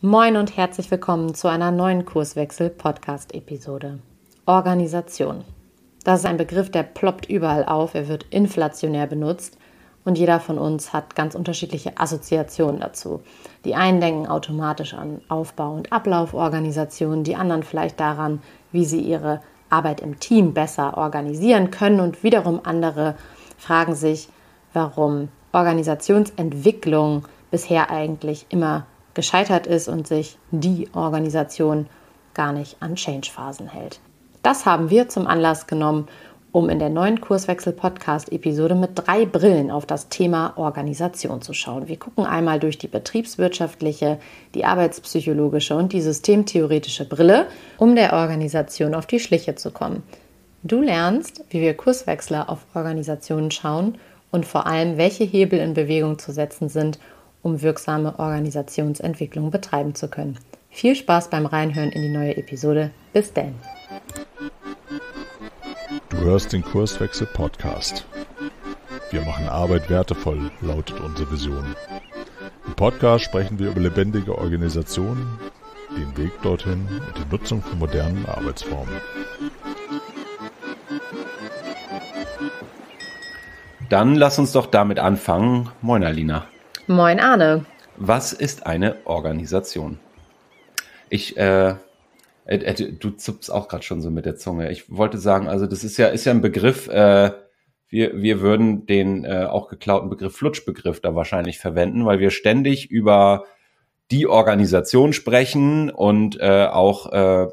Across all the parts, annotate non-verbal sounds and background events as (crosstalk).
Moin und herzlich willkommen zu einer neuen Kurswechsel-Podcast-Episode. Organisation. Das ist ein Begriff, der ploppt überall auf, er wird inflationär benutzt und jeder von uns hat ganz unterschiedliche Assoziationen dazu. Die einen denken automatisch an Aufbau- und Ablauforganisationen, die anderen vielleicht daran, wie sie ihre Arbeit im Team besser organisieren können und wiederum andere fragen sich, warum Organisationsentwicklung bisher eigentlich immer gescheitert ist und sich die Organisation gar nicht an Change-Phasen hält. Das haben wir zum Anlass genommen, um in der neuen Kurswechsel-Podcast-Episode mit drei Brillen auf das Thema Organisation zu schauen. Wir gucken einmal durch die betriebswirtschaftliche, die arbeitspsychologische und die systemtheoretische Brille, um der Organisation auf die Schliche zu kommen. Du lernst, wie wir Kurswechsler auf Organisationen schauen und vor allem, welche Hebel in Bewegung zu setzen sind, um wirksame Organisationsentwicklung betreiben zu können. Viel Spaß beim Reinhören in die neue Episode. Bis dann. Du hörst den Kurswechsel Podcast. Wir machen Arbeit wertevoll, lautet unsere Vision. Im Podcast sprechen wir über lebendige Organisationen, den Weg dorthin und die Nutzung von modernen Arbeitsformen. Dann lass uns doch damit anfangen. Moin, Alina. Moin Arne. Was ist eine Organisation? Ich, äh, äh du zupfst auch gerade schon so mit der Zunge. Ich wollte sagen, also das ist ja, ist ja ein Begriff, äh, wir, wir würden den äh, auch geklauten Begriff Flutschbegriff da wahrscheinlich verwenden, weil wir ständig über die Organisation sprechen und äh, auch äh,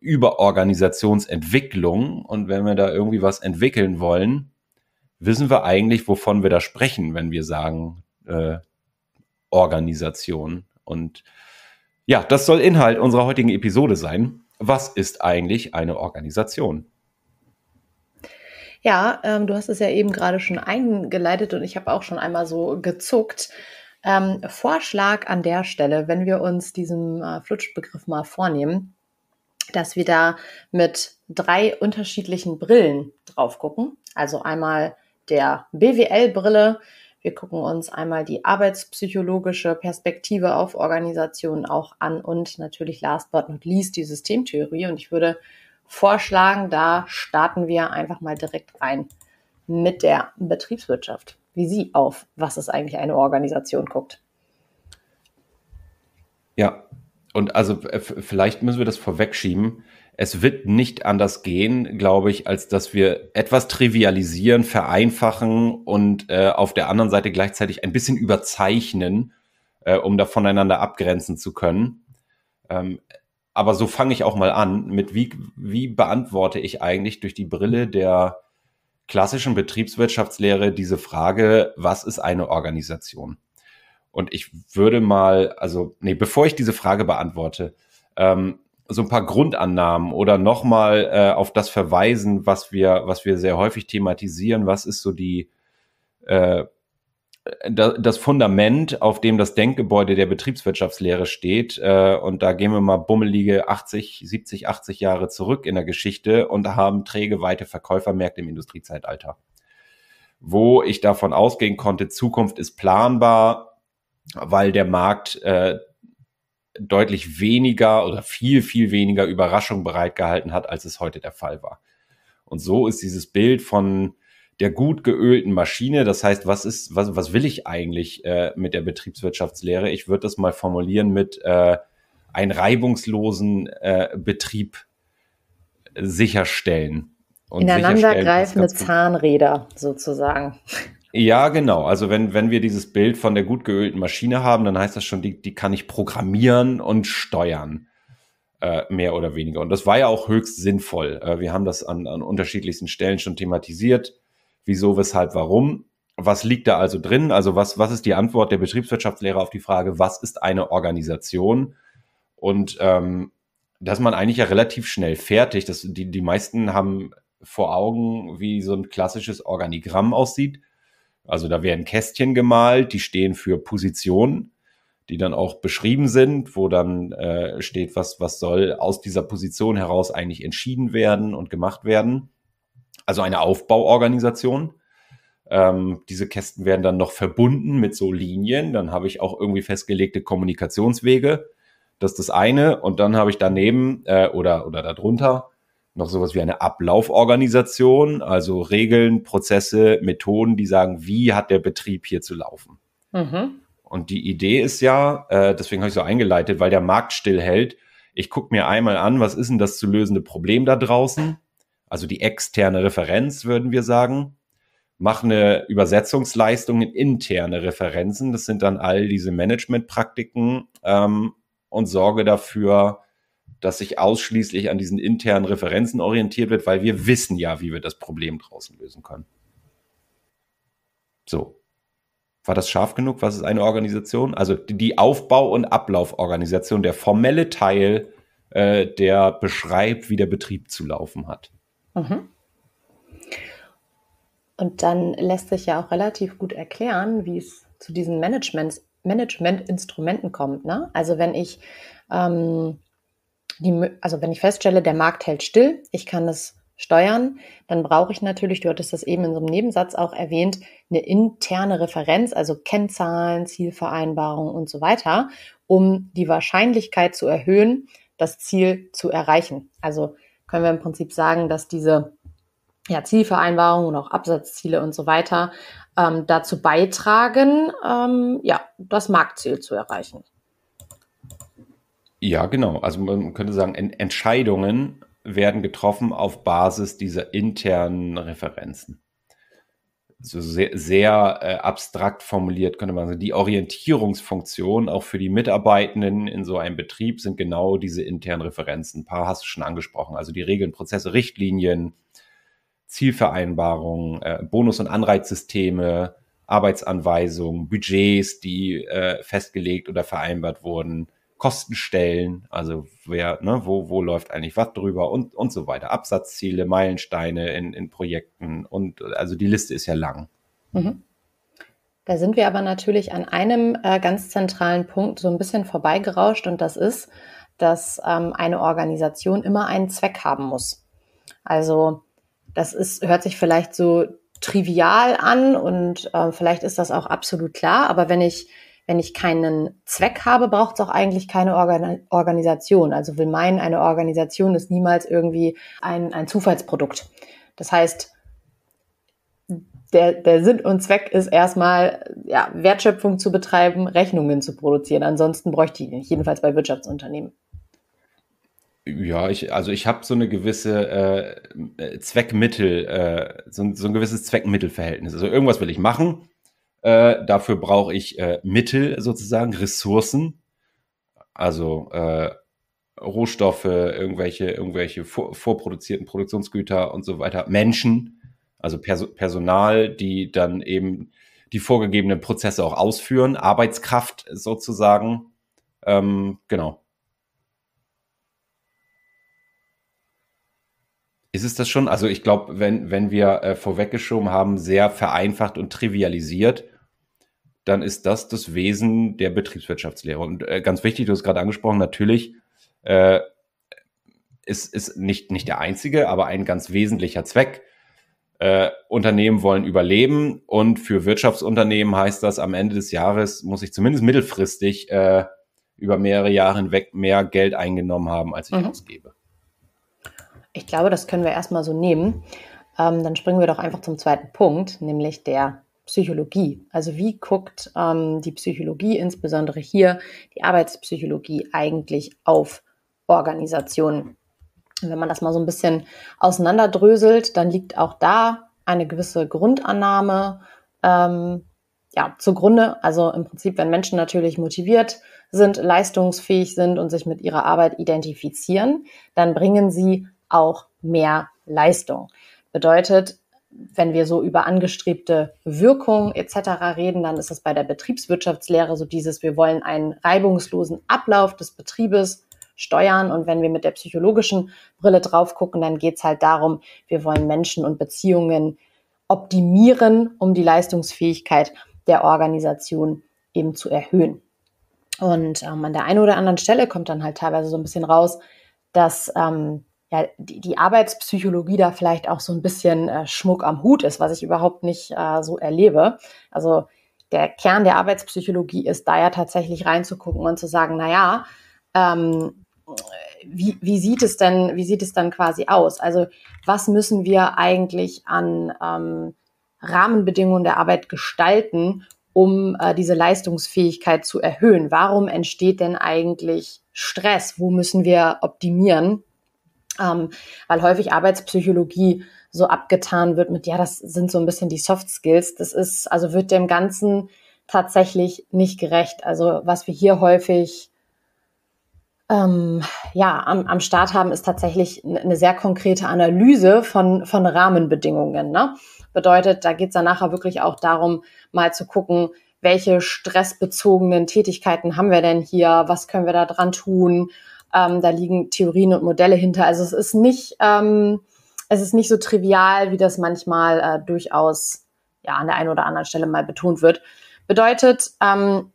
über Organisationsentwicklung. Und wenn wir da irgendwie was entwickeln wollen, wissen wir eigentlich, wovon wir da sprechen, wenn wir sagen, äh, Organisationen. Und ja, das soll Inhalt unserer heutigen Episode sein. Was ist eigentlich eine Organisation? Ja, ähm, du hast es ja eben gerade schon eingeleitet und ich habe auch schon einmal so gezuckt. Ähm, Vorschlag an der Stelle, wenn wir uns diesen äh, Flutschbegriff mal vornehmen, dass wir da mit drei unterschiedlichen Brillen drauf gucken. Also einmal der BWL-Brille, wir gucken uns einmal die arbeitspsychologische Perspektive auf Organisationen auch an und natürlich last but not least die Systemtheorie. Und ich würde vorschlagen, da starten wir einfach mal direkt rein mit der Betriebswirtschaft, wie sie auf, was ist eigentlich eine Organisation guckt. Ja, und also äh, vielleicht müssen wir das vorwegschieben es wird nicht anders gehen, glaube ich, als dass wir etwas trivialisieren, vereinfachen und äh, auf der anderen Seite gleichzeitig ein bisschen überzeichnen, äh, um da voneinander abgrenzen zu können. Ähm, aber so fange ich auch mal an mit, wie, wie beantworte ich eigentlich durch die Brille der klassischen Betriebswirtschaftslehre diese Frage, was ist eine Organisation? Und ich würde mal, also, nee, bevor ich diese Frage beantworte, ähm, so ein paar Grundannahmen oder nochmal äh, auf das verweisen, was wir, was wir sehr häufig thematisieren. Was ist so die, äh, da, das Fundament, auf dem das Denkgebäude der Betriebswirtschaftslehre steht. Äh, und da gehen wir mal bummelige 80, 70, 80 Jahre zurück in der Geschichte und haben träge weite Verkäufermärkte im Industriezeitalter. Wo ich davon ausgehen konnte, Zukunft ist planbar, weil der Markt äh, deutlich weniger oder viel, viel weniger Überraschung bereitgehalten hat, als es heute der Fall war. Und so ist dieses Bild von der gut geölten Maschine, das heißt, was ist, was, was will ich eigentlich äh, mit der Betriebswirtschaftslehre? Ich würde das mal formulieren mit äh, einen reibungslosen äh, Betrieb sicherstellen. Und Ineinandergreifende Zahnräder sozusagen. Ja, genau. Also wenn, wenn wir dieses Bild von der gut geölten Maschine haben, dann heißt das schon, die, die kann ich programmieren und steuern. Äh, mehr oder weniger. Und das war ja auch höchst sinnvoll. Äh, wir haben das an, an unterschiedlichsten Stellen schon thematisiert. Wieso, weshalb, warum? Was liegt da also drin? Also was, was ist die Antwort der Betriebswirtschaftslehre auf die Frage, was ist eine Organisation? Und ähm, dass man eigentlich ja relativ schnell fertig, dass die, die meisten haben vor Augen, wie so ein klassisches Organigramm aussieht. Also da werden Kästchen gemalt, die stehen für Positionen, die dann auch beschrieben sind, wo dann äh, steht, was, was soll aus dieser Position heraus eigentlich entschieden werden und gemacht werden. Also eine Aufbauorganisation. Ähm, diese Kästen werden dann noch verbunden mit so Linien. Dann habe ich auch irgendwie festgelegte Kommunikationswege. Das ist das eine. Und dann habe ich daneben äh, oder, oder darunter noch sowas wie eine Ablauforganisation, also Regeln, Prozesse, Methoden, die sagen, wie hat der Betrieb hier zu laufen. Mhm. Und die Idee ist ja, äh, deswegen habe ich so eingeleitet, weil der Markt stillhält, ich gucke mir einmal an, was ist denn das zu lösende Problem da draußen? Also die externe Referenz, würden wir sagen. Mache eine Übersetzungsleistung in interne Referenzen. Das sind dann all diese Managementpraktiken ähm, und sorge dafür, dass sich ausschließlich an diesen internen Referenzen orientiert wird, weil wir wissen ja, wie wir das Problem draußen lösen können. So. War das scharf genug? Was ist eine Organisation? Also die Aufbau- und Ablauforganisation, der formelle Teil, äh, der beschreibt, wie der Betrieb zu laufen hat. Mhm. Und dann lässt sich ja auch relativ gut erklären, wie es zu diesen Management-Instrumenten kommt. Ne? Also wenn ich ähm, die, also wenn ich feststelle, der Markt hält still, ich kann es steuern, dann brauche ich natürlich, du hattest das eben in so einem Nebensatz auch erwähnt, eine interne Referenz, also Kennzahlen, Zielvereinbarungen und so weiter, um die Wahrscheinlichkeit zu erhöhen, das Ziel zu erreichen. Also können wir im Prinzip sagen, dass diese ja, Zielvereinbarungen und auch Absatzziele und so weiter ähm, dazu beitragen, ähm, ja, das Marktziel zu erreichen. Ja, genau. Also man könnte sagen, Entscheidungen werden getroffen auf Basis dieser internen Referenzen. So also sehr, sehr äh, abstrakt formuliert könnte man sagen, die Orientierungsfunktion auch für die Mitarbeitenden in so einem Betrieb sind genau diese internen Referenzen. Ein paar hast du schon angesprochen. Also die Regeln, Prozesse, Richtlinien, Zielvereinbarungen, äh, Bonus- und Anreizsysteme, Arbeitsanweisungen, Budgets, die äh, festgelegt oder vereinbart wurden, Kostenstellen, also wer, ne, wo, wo läuft eigentlich was drüber und, und so weiter. Absatzziele, Meilensteine in, in Projekten und also die Liste ist ja lang. Mhm. Da sind wir aber natürlich an einem äh, ganz zentralen Punkt so ein bisschen vorbeigerauscht und das ist, dass ähm, eine Organisation immer einen Zweck haben muss. Also das ist, hört sich vielleicht so trivial an und äh, vielleicht ist das auch absolut klar, aber wenn ich wenn ich keinen Zweck habe, braucht es auch eigentlich keine Organ Organisation. Also will meinen, eine Organisation ist niemals irgendwie ein, ein Zufallsprodukt. Das heißt, der, der Sinn und Zweck ist erstmal, ja, Wertschöpfung zu betreiben, Rechnungen zu produzieren. Ansonsten bräuchte ich ihn nicht, jedenfalls bei Wirtschaftsunternehmen. Ja, ich, also ich habe so eine gewisse äh, Zweckmittel, äh, so, so ein gewisses Zweckmittelverhältnis. Also irgendwas will ich machen äh, dafür brauche ich äh, Mittel sozusagen, Ressourcen, also äh, Rohstoffe, irgendwelche, irgendwelche vor, vorproduzierten Produktionsgüter und so weiter, Menschen, also Pers Personal, die dann eben die vorgegebenen Prozesse auch ausführen, Arbeitskraft sozusagen. Ähm, genau. Ist es das schon? Also ich glaube, wenn, wenn wir äh, vorweggeschoben haben, sehr vereinfacht und trivialisiert, dann ist das das Wesen der Betriebswirtschaftslehre. Und äh, ganz wichtig, du hast gerade angesprochen, natürlich äh, ist, ist nicht, nicht der einzige, aber ein ganz wesentlicher Zweck. Äh, Unternehmen wollen überleben und für Wirtschaftsunternehmen heißt das, am Ende des Jahres muss ich zumindest mittelfristig äh, über mehrere Jahre hinweg mehr Geld eingenommen haben, als ich mhm. ausgebe. Ich glaube, das können wir erstmal so nehmen. Ähm, dann springen wir doch einfach zum zweiten Punkt, nämlich der Psychologie. Also wie guckt ähm, die Psychologie, insbesondere hier die Arbeitspsychologie, eigentlich auf Organisationen? Und wenn man das mal so ein bisschen auseinanderdröselt, dann liegt auch da eine gewisse Grundannahme ähm, ja, zugrunde. Also im Prinzip, wenn Menschen natürlich motiviert sind, leistungsfähig sind und sich mit ihrer Arbeit identifizieren, dann bringen sie auch mehr Leistung. Bedeutet, wenn wir so über angestrebte Wirkung etc. reden, dann ist es bei der Betriebswirtschaftslehre so dieses, wir wollen einen reibungslosen Ablauf des Betriebes steuern. Und wenn wir mit der psychologischen Brille drauf gucken, dann geht es halt darum, wir wollen Menschen und Beziehungen optimieren, um die Leistungsfähigkeit der Organisation eben zu erhöhen. Und ähm, an der einen oder anderen Stelle kommt dann halt teilweise so ein bisschen raus, dass ähm, ja, die, die Arbeitspsychologie da vielleicht auch so ein bisschen äh, Schmuck am Hut ist, was ich überhaupt nicht äh, so erlebe. Also der Kern der Arbeitspsychologie ist da ja tatsächlich reinzugucken und zu sagen, naja, ähm, wie, wie sieht es denn, wie sieht es dann quasi aus? Also was müssen wir eigentlich an ähm, Rahmenbedingungen der Arbeit gestalten, um äh, diese Leistungsfähigkeit zu erhöhen? Warum entsteht denn eigentlich Stress? Wo müssen wir optimieren? Ähm, weil häufig Arbeitspsychologie so abgetan wird mit, ja, das sind so ein bisschen die Soft Skills. Das ist, also wird dem Ganzen tatsächlich nicht gerecht. Also was wir hier häufig ähm, ja, am, am Start haben, ist tatsächlich eine sehr konkrete Analyse von, von Rahmenbedingungen. Ne? Bedeutet, da geht es dann nachher wirklich auch darum, mal zu gucken, welche stressbezogenen Tätigkeiten haben wir denn hier, was können wir da dran tun, ähm, da liegen Theorien und Modelle hinter. Also es ist nicht, ähm, es ist nicht so trivial, wie das manchmal äh, durchaus ja, an der einen oder anderen Stelle mal betont wird. Bedeutet, ähm,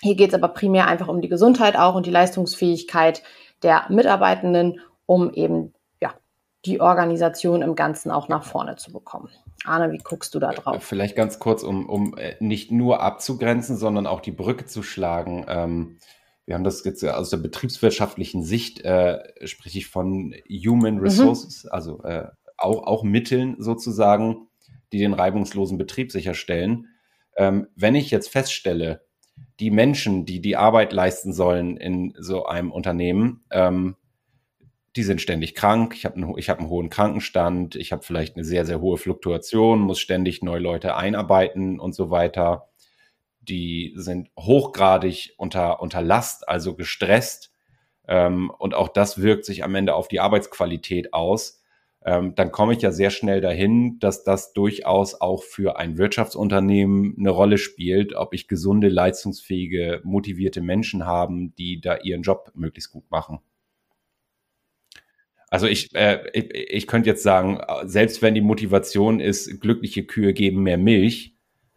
hier geht es aber primär einfach um die Gesundheit auch und die Leistungsfähigkeit der Mitarbeitenden, um eben ja, die Organisation im Ganzen auch nach vorne zu bekommen. Arne, wie guckst du da äh, drauf? Vielleicht ganz kurz, um, um äh, nicht nur abzugrenzen, sondern auch die Brücke zu schlagen. Ähm, wir haben das jetzt äh, aus der betriebswirtschaftlichen Sicht, äh, sprich ich von Human mhm. Resources, mhm. also äh, auch, auch Mitteln sozusagen, die den reibungslosen Betrieb sicherstellen. Ähm, wenn ich jetzt feststelle, die Menschen, die die Arbeit leisten sollen in so einem Unternehmen, ähm, die sind ständig krank, ich habe einen, ich hab einen hohen Krankenstand, ich habe vielleicht eine sehr, sehr hohe Fluktuation, muss ständig neue Leute einarbeiten und so weiter die sind hochgradig unter, unter Last, also gestresst. Ähm, und auch das wirkt sich am Ende auf die Arbeitsqualität aus. Ähm, dann komme ich ja sehr schnell dahin, dass das durchaus auch für ein Wirtschaftsunternehmen eine Rolle spielt, ob ich gesunde, leistungsfähige, motivierte Menschen haben, die da ihren Job möglichst gut machen. Also ich, äh, ich, ich könnte jetzt sagen, selbst wenn die Motivation ist, glückliche Kühe geben mehr Milch,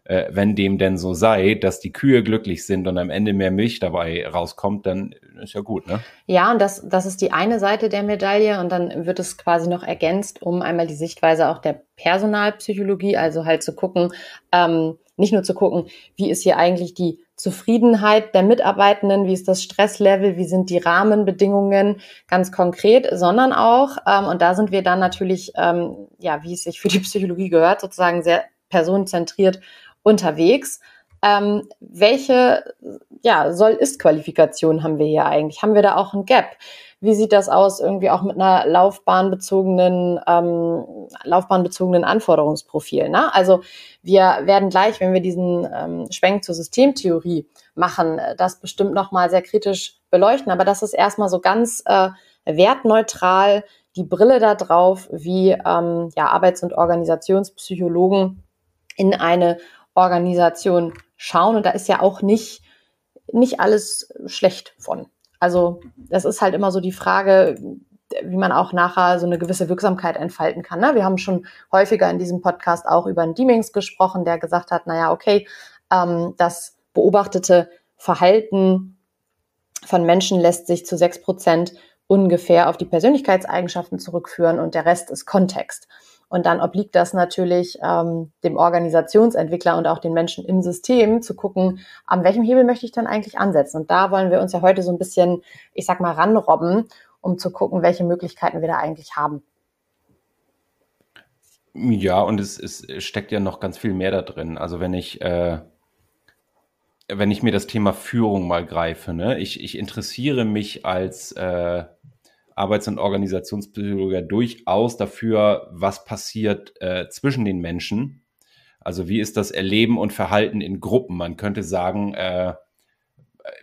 äh, wenn dem denn so sei, dass die Kühe glücklich sind und am Ende mehr Milch dabei rauskommt, dann ist ja gut, ne? Ja, und das, das ist die eine Seite der Medaille und dann wird es quasi noch ergänzt, um einmal die Sichtweise auch der Personalpsychologie, also halt zu gucken, ähm, nicht nur zu gucken, wie ist hier eigentlich die Zufriedenheit der Mitarbeitenden, wie ist das Stresslevel, wie sind die Rahmenbedingungen ganz konkret, sondern auch, ähm, und da sind wir dann natürlich, ähm, ja, wie es sich für die Psychologie gehört, sozusagen sehr personenzentriert unterwegs. Ähm, welche ja, Soll-Ist-Qualifikation haben wir hier eigentlich? Haben wir da auch ein Gap? Wie sieht das aus, irgendwie auch mit einer laufbahnbezogenen, ähm, laufbahnbezogenen Anforderungsprofil? Ne? Also wir werden gleich, wenn wir diesen ähm, Schwenk zur Systemtheorie machen, das bestimmt nochmal sehr kritisch beleuchten. Aber das ist erstmal so ganz äh, wertneutral die Brille da drauf, wie ähm, ja, Arbeits- und Organisationspsychologen in eine Organisation schauen. Und da ist ja auch nicht, nicht alles schlecht von. Also das ist halt immer so die Frage, wie man auch nachher so eine gewisse Wirksamkeit entfalten kann. Ne? Wir haben schon häufiger in diesem Podcast auch über einen Deemings gesprochen, der gesagt hat, naja, okay, ähm, das beobachtete Verhalten von Menschen lässt sich zu 6% ungefähr auf die Persönlichkeitseigenschaften zurückführen und der Rest ist Kontext. Und dann obliegt das natürlich ähm, dem Organisationsentwickler und auch den Menschen im System zu gucken, an welchem Hebel möchte ich dann eigentlich ansetzen. Und da wollen wir uns ja heute so ein bisschen, ich sag mal, ranrobben, um zu gucken, welche Möglichkeiten wir da eigentlich haben. Ja, und es, es steckt ja noch ganz viel mehr da drin. Also wenn ich äh wenn ich mir das Thema Führung mal greife, ne? ich, ich interessiere mich als äh, Arbeits- und Organisationspsychologe durchaus dafür, was passiert äh, zwischen den Menschen. Also wie ist das Erleben und Verhalten in Gruppen? Man könnte sagen, äh,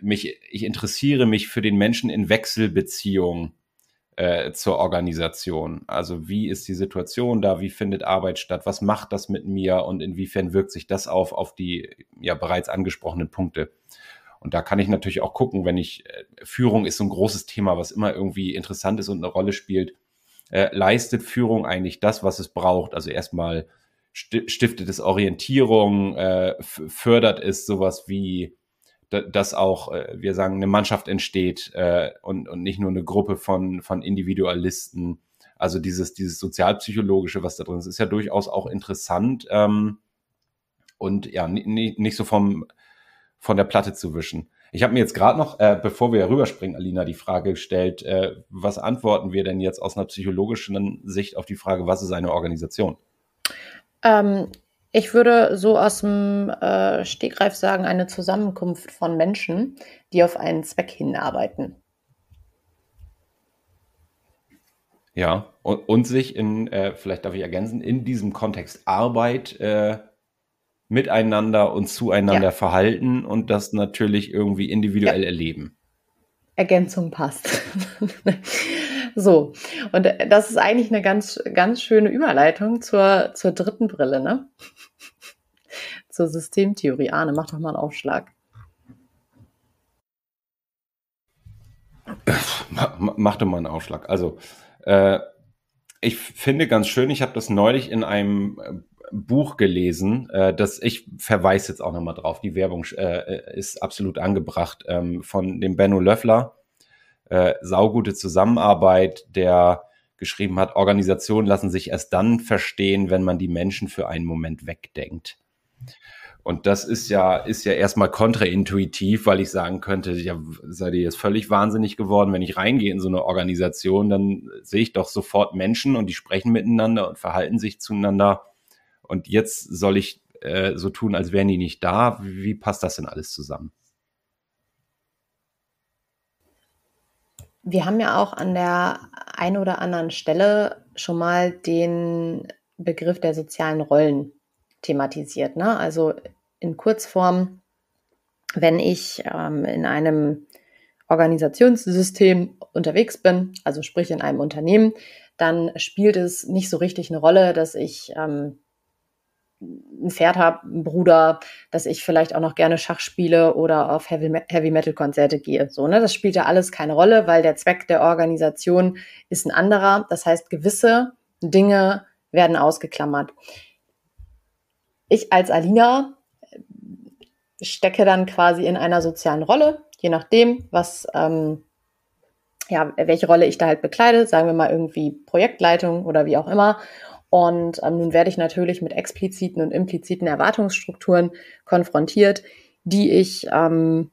mich, ich interessiere mich für den Menschen in Wechselbeziehungen äh, zur Organisation. Also wie ist die Situation da? Wie findet Arbeit statt? Was macht das mit mir? Und inwiefern wirkt sich das auf, auf die ja bereits angesprochenen Punkte? Und da kann ich natürlich auch gucken, wenn ich, äh, Führung ist so ein großes Thema, was immer irgendwie interessant ist und eine Rolle spielt. Äh, leistet Führung eigentlich das, was es braucht? Also erstmal stiftet es Orientierung, äh, fördert es sowas wie, dass auch, äh, wir sagen, eine Mannschaft entsteht äh, und, und nicht nur eine Gruppe von, von Individualisten. Also dieses, dieses sozialpsychologische, was da drin ist, ist ja durchaus auch interessant. Ähm, und ja, nicht so vom, von der Platte zu wischen. Ich habe mir jetzt gerade noch, äh, bevor wir rüberspringen, Alina, die Frage gestellt, äh, was antworten wir denn jetzt aus einer psychologischen Sicht auf die Frage, was ist eine Organisation? Ähm, ich würde so aus dem äh, Stegreif sagen, eine Zusammenkunft von Menschen, die auf einen Zweck hinarbeiten. Ja, und, und sich in, äh, vielleicht darf ich ergänzen, in diesem Kontext Arbeit äh, miteinander und zueinander ja. verhalten und das natürlich irgendwie individuell ja. erleben. Ergänzung passt. (laughs) so, und das ist eigentlich eine ganz, ganz schöne Überleitung zur, zur dritten Brille, ne? (laughs) zur Systemtheorie. Arne, mach doch mal einen Aufschlag. Mach doch mal einen Aufschlag. Also, äh, ich finde ganz schön, ich habe das neulich in einem äh, Buch gelesen, äh, das ich verweise jetzt auch nochmal drauf. Die Werbung äh, äh, ist absolut angebracht ähm, von dem Benno Löffler. Äh, saugute Zusammenarbeit, der geschrieben hat, Organisationen lassen sich erst dann verstehen, wenn man die Menschen für einen Moment wegdenkt. Und das ist ja, ist ja erstmal kontraintuitiv, weil ich sagen könnte, ja, seid ihr jetzt völlig wahnsinnig geworden, wenn ich reingehe in so eine Organisation, dann sehe ich doch sofort Menschen und die sprechen miteinander und verhalten sich zueinander und jetzt soll ich äh, so tun, als wären die nicht da. Wie, wie passt das denn alles zusammen? Wir haben ja auch an der einen oder anderen Stelle schon mal den Begriff der sozialen Rollen thematisiert. Ne? Also in Kurzform, wenn ich ähm, in einem Organisationssystem unterwegs bin, also sprich in einem Unternehmen, dann spielt es nicht so richtig eine Rolle, dass ich ähm, ein Pferd habe, einen Bruder, dass ich vielleicht auch noch gerne Schach spiele oder auf Heavy, Heavy Metal Konzerte gehe. So, ne? Das spielt ja alles keine Rolle, weil der Zweck der Organisation ist ein anderer. Das heißt, gewisse Dinge werden ausgeklammert. Ich als Alina äh, stecke dann quasi in einer sozialen Rolle, je nachdem, was, ähm, ja, welche Rolle ich da halt bekleide, sagen wir mal irgendwie Projektleitung oder wie auch immer. Und ähm, nun werde ich natürlich mit expliziten und impliziten Erwartungsstrukturen konfrontiert, die ich ähm,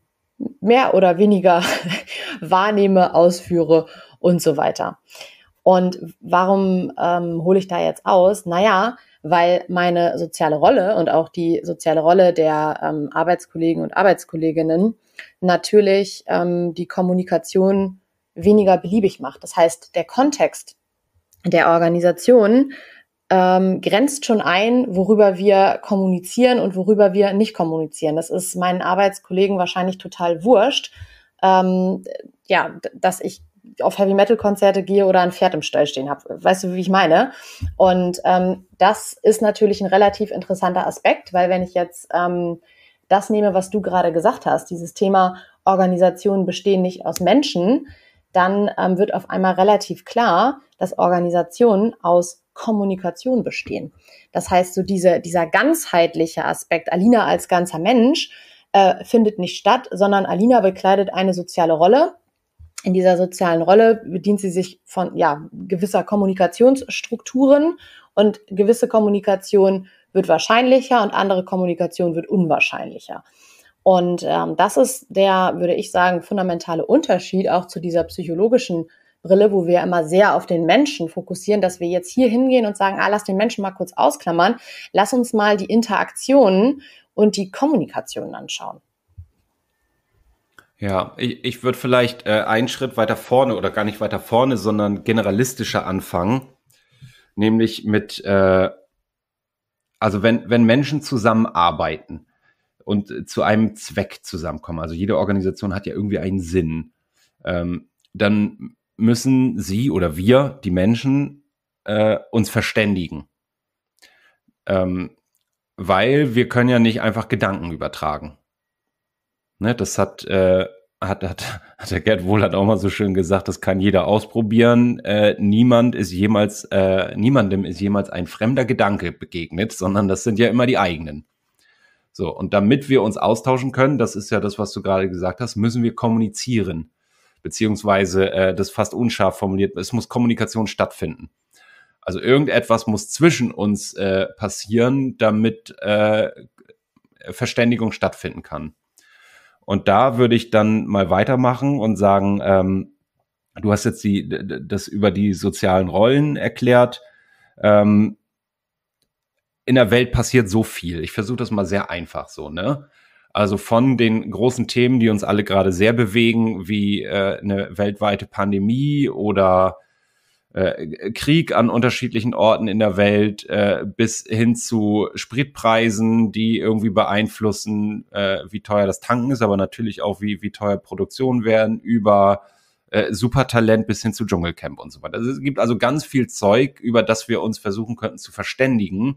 mehr oder weniger (laughs) wahrnehme, ausführe und so weiter. Und warum ähm, hole ich da jetzt aus? Naja, weil meine soziale Rolle und auch die soziale Rolle der ähm, Arbeitskollegen und Arbeitskolleginnen natürlich ähm, die Kommunikation weniger beliebig macht. Das heißt, der Kontext der Organisation ähm, grenzt schon ein, worüber wir kommunizieren und worüber wir nicht kommunizieren. Das ist meinen Arbeitskollegen wahrscheinlich total wurscht, ähm, ja, dass ich auf Heavy Metal Konzerte gehe oder ein Pferd im Stall stehen habe. Weißt du, wie ich meine? Und ähm, das ist natürlich ein relativ interessanter Aspekt, weil wenn ich jetzt ähm, das nehme, was du gerade gesagt hast, dieses Thema Organisationen bestehen nicht aus Menschen, dann ähm, wird auf einmal relativ klar, dass Organisationen aus Kommunikation bestehen. Das heißt, so diese, dieser ganzheitliche Aspekt, Alina als ganzer Mensch, äh, findet nicht statt, sondern Alina bekleidet eine soziale Rolle. In dieser sozialen Rolle bedient sie sich von ja, gewisser Kommunikationsstrukturen und gewisse Kommunikation wird wahrscheinlicher und andere Kommunikation wird unwahrscheinlicher. Und ähm, das ist der, würde ich sagen, fundamentale Unterschied auch zu dieser psychologischen Brille, wo wir immer sehr auf den Menschen fokussieren, dass wir jetzt hier hingehen und sagen, ah, lass den Menschen mal kurz ausklammern, lass uns mal die Interaktionen und die Kommunikation anschauen. Ja, ich, ich würde vielleicht äh, einen Schritt weiter vorne oder gar nicht weiter vorne, sondern generalistischer anfangen, nämlich mit, äh, also wenn, wenn Menschen zusammenarbeiten und äh, zu einem Zweck zusammenkommen, also jede Organisation hat ja irgendwie einen Sinn, ähm, dann müssen sie oder wir, die Menschen, äh, uns verständigen. Ähm, weil wir können ja nicht einfach Gedanken übertragen. Ne, das hat, äh, hat, hat, (laughs) hat der Gerd Wohlert auch mal so schön gesagt, das kann jeder ausprobieren. Äh, niemand ist jemals, äh, niemandem ist jemals ein fremder Gedanke begegnet, sondern das sind ja immer die eigenen. So, und damit wir uns austauschen können, das ist ja das, was du gerade gesagt hast, müssen wir kommunizieren beziehungsweise äh, das fast unscharf formuliert, es muss Kommunikation stattfinden. Also irgendetwas muss zwischen uns äh, passieren, damit äh, Verständigung stattfinden kann. Und da würde ich dann mal weitermachen und sagen, ähm, du hast jetzt die, das über die sozialen Rollen erklärt. Ähm, in der Welt passiert so viel. Ich versuche das mal sehr einfach so, ne? Also von den großen Themen, die uns alle gerade sehr bewegen, wie äh, eine weltweite Pandemie oder äh, Krieg an unterschiedlichen Orten in der Welt, äh, bis hin zu Spritpreisen, die irgendwie beeinflussen, äh, wie teuer das Tanken ist, aber natürlich auch, wie, wie teuer Produktionen werden, über äh, Supertalent bis hin zu Dschungelcamp und so weiter. Also es gibt also ganz viel Zeug, über das wir uns versuchen könnten zu verständigen.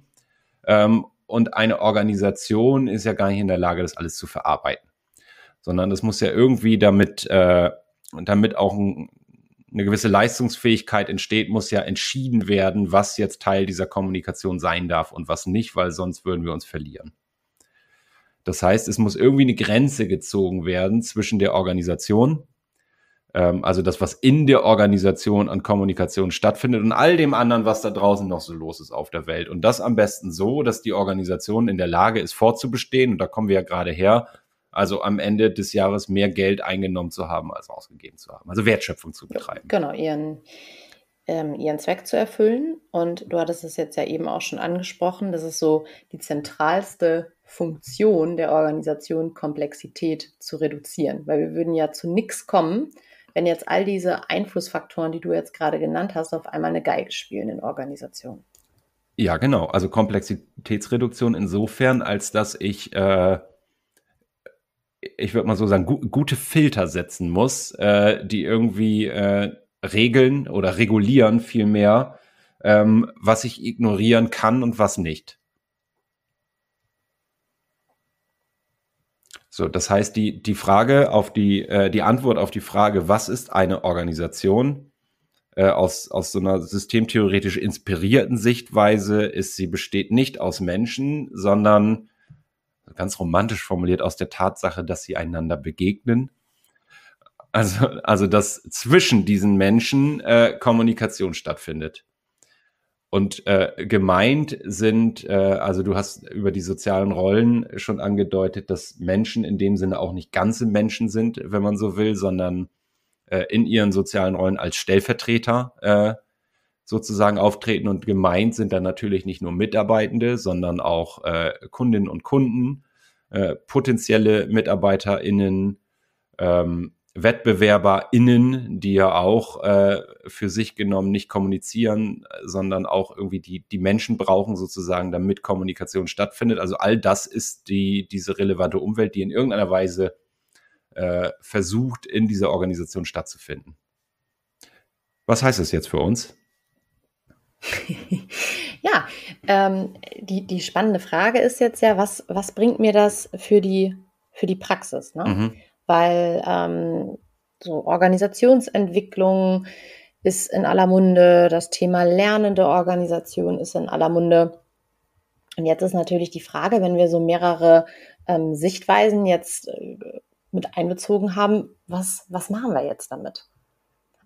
Ähm, und eine Organisation ist ja gar nicht in der Lage, das alles zu verarbeiten. Sondern das muss ja irgendwie damit, äh, damit auch ein, eine gewisse Leistungsfähigkeit entsteht, muss ja entschieden werden, was jetzt Teil dieser Kommunikation sein darf und was nicht, weil sonst würden wir uns verlieren. Das heißt, es muss irgendwie eine Grenze gezogen werden zwischen der Organisation ähm, also das, was in der Organisation an Kommunikation stattfindet und all dem anderen, was da draußen noch so los ist auf der Welt. Und das am besten so, dass die Organisation in der Lage ist, vorzubestehen, und da kommen wir ja gerade her, also am Ende des Jahres mehr Geld eingenommen zu haben, als ausgegeben zu haben. Also Wertschöpfung zu betreiben. Genau, ihren, ähm, ihren Zweck zu erfüllen. Und du hattest es jetzt ja eben auch schon angesprochen, das ist so die zentralste Funktion der Organisation, Komplexität zu reduzieren. Weil wir würden ja zu nichts kommen, wenn jetzt all diese Einflussfaktoren, die du jetzt gerade genannt hast, auf einmal eine Geige spielen in Organisationen? Ja, genau. Also Komplexitätsreduktion insofern, als dass ich, äh, ich würde mal so sagen, gu gute Filter setzen muss, äh, die irgendwie äh, regeln oder regulieren vielmehr, ähm, was ich ignorieren kann und was nicht. So, das heißt, die, die Frage auf die, äh, die Antwort auf die Frage, was ist eine Organisation, äh, aus, aus so einer systemtheoretisch inspirierten Sichtweise ist, sie besteht nicht aus Menschen, sondern ganz romantisch formuliert aus der Tatsache, dass sie einander begegnen. Also, also dass zwischen diesen Menschen äh, Kommunikation stattfindet. Und äh, gemeint sind, äh, also du hast über die sozialen Rollen schon angedeutet, dass Menschen in dem Sinne auch nicht ganze Menschen sind, wenn man so will, sondern äh, in ihren sozialen Rollen als Stellvertreter äh, sozusagen auftreten. Und gemeint sind dann natürlich nicht nur Mitarbeitende, sondern auch äh, Kundinnen und Kunden, äh, potenzielle MitarbeiterInnen, ähm, WettbewerberInnen, die ja auch äh, für sich genommen nicht kommunizieren, sondern auch irgendwie die, die Menschen brauchen sozusagen, damit Kommunikation stattfindet. Also all das ist die, diese relevante Umwelt, die in irgendeiner Weise äh, versucht, in dieser Organisation stattzufinden. Was heißt das jetzt für uns? (laughs) ja, ähm, die, die spannende Frage ist jetzt ja, was, was bringt mir das für die, für die Praxis? Ne? Mhm weil ähm, so Organisationsentwicklung ist in aller Munde, das Thema lernende Organisation ist in aller Munde. Und jetzt ist natürlich die Frage, wenn wir so mehrere ähm, Sichtweisen jetzt äh, mit einbezogen haben, was, was machen wir jetzt damit?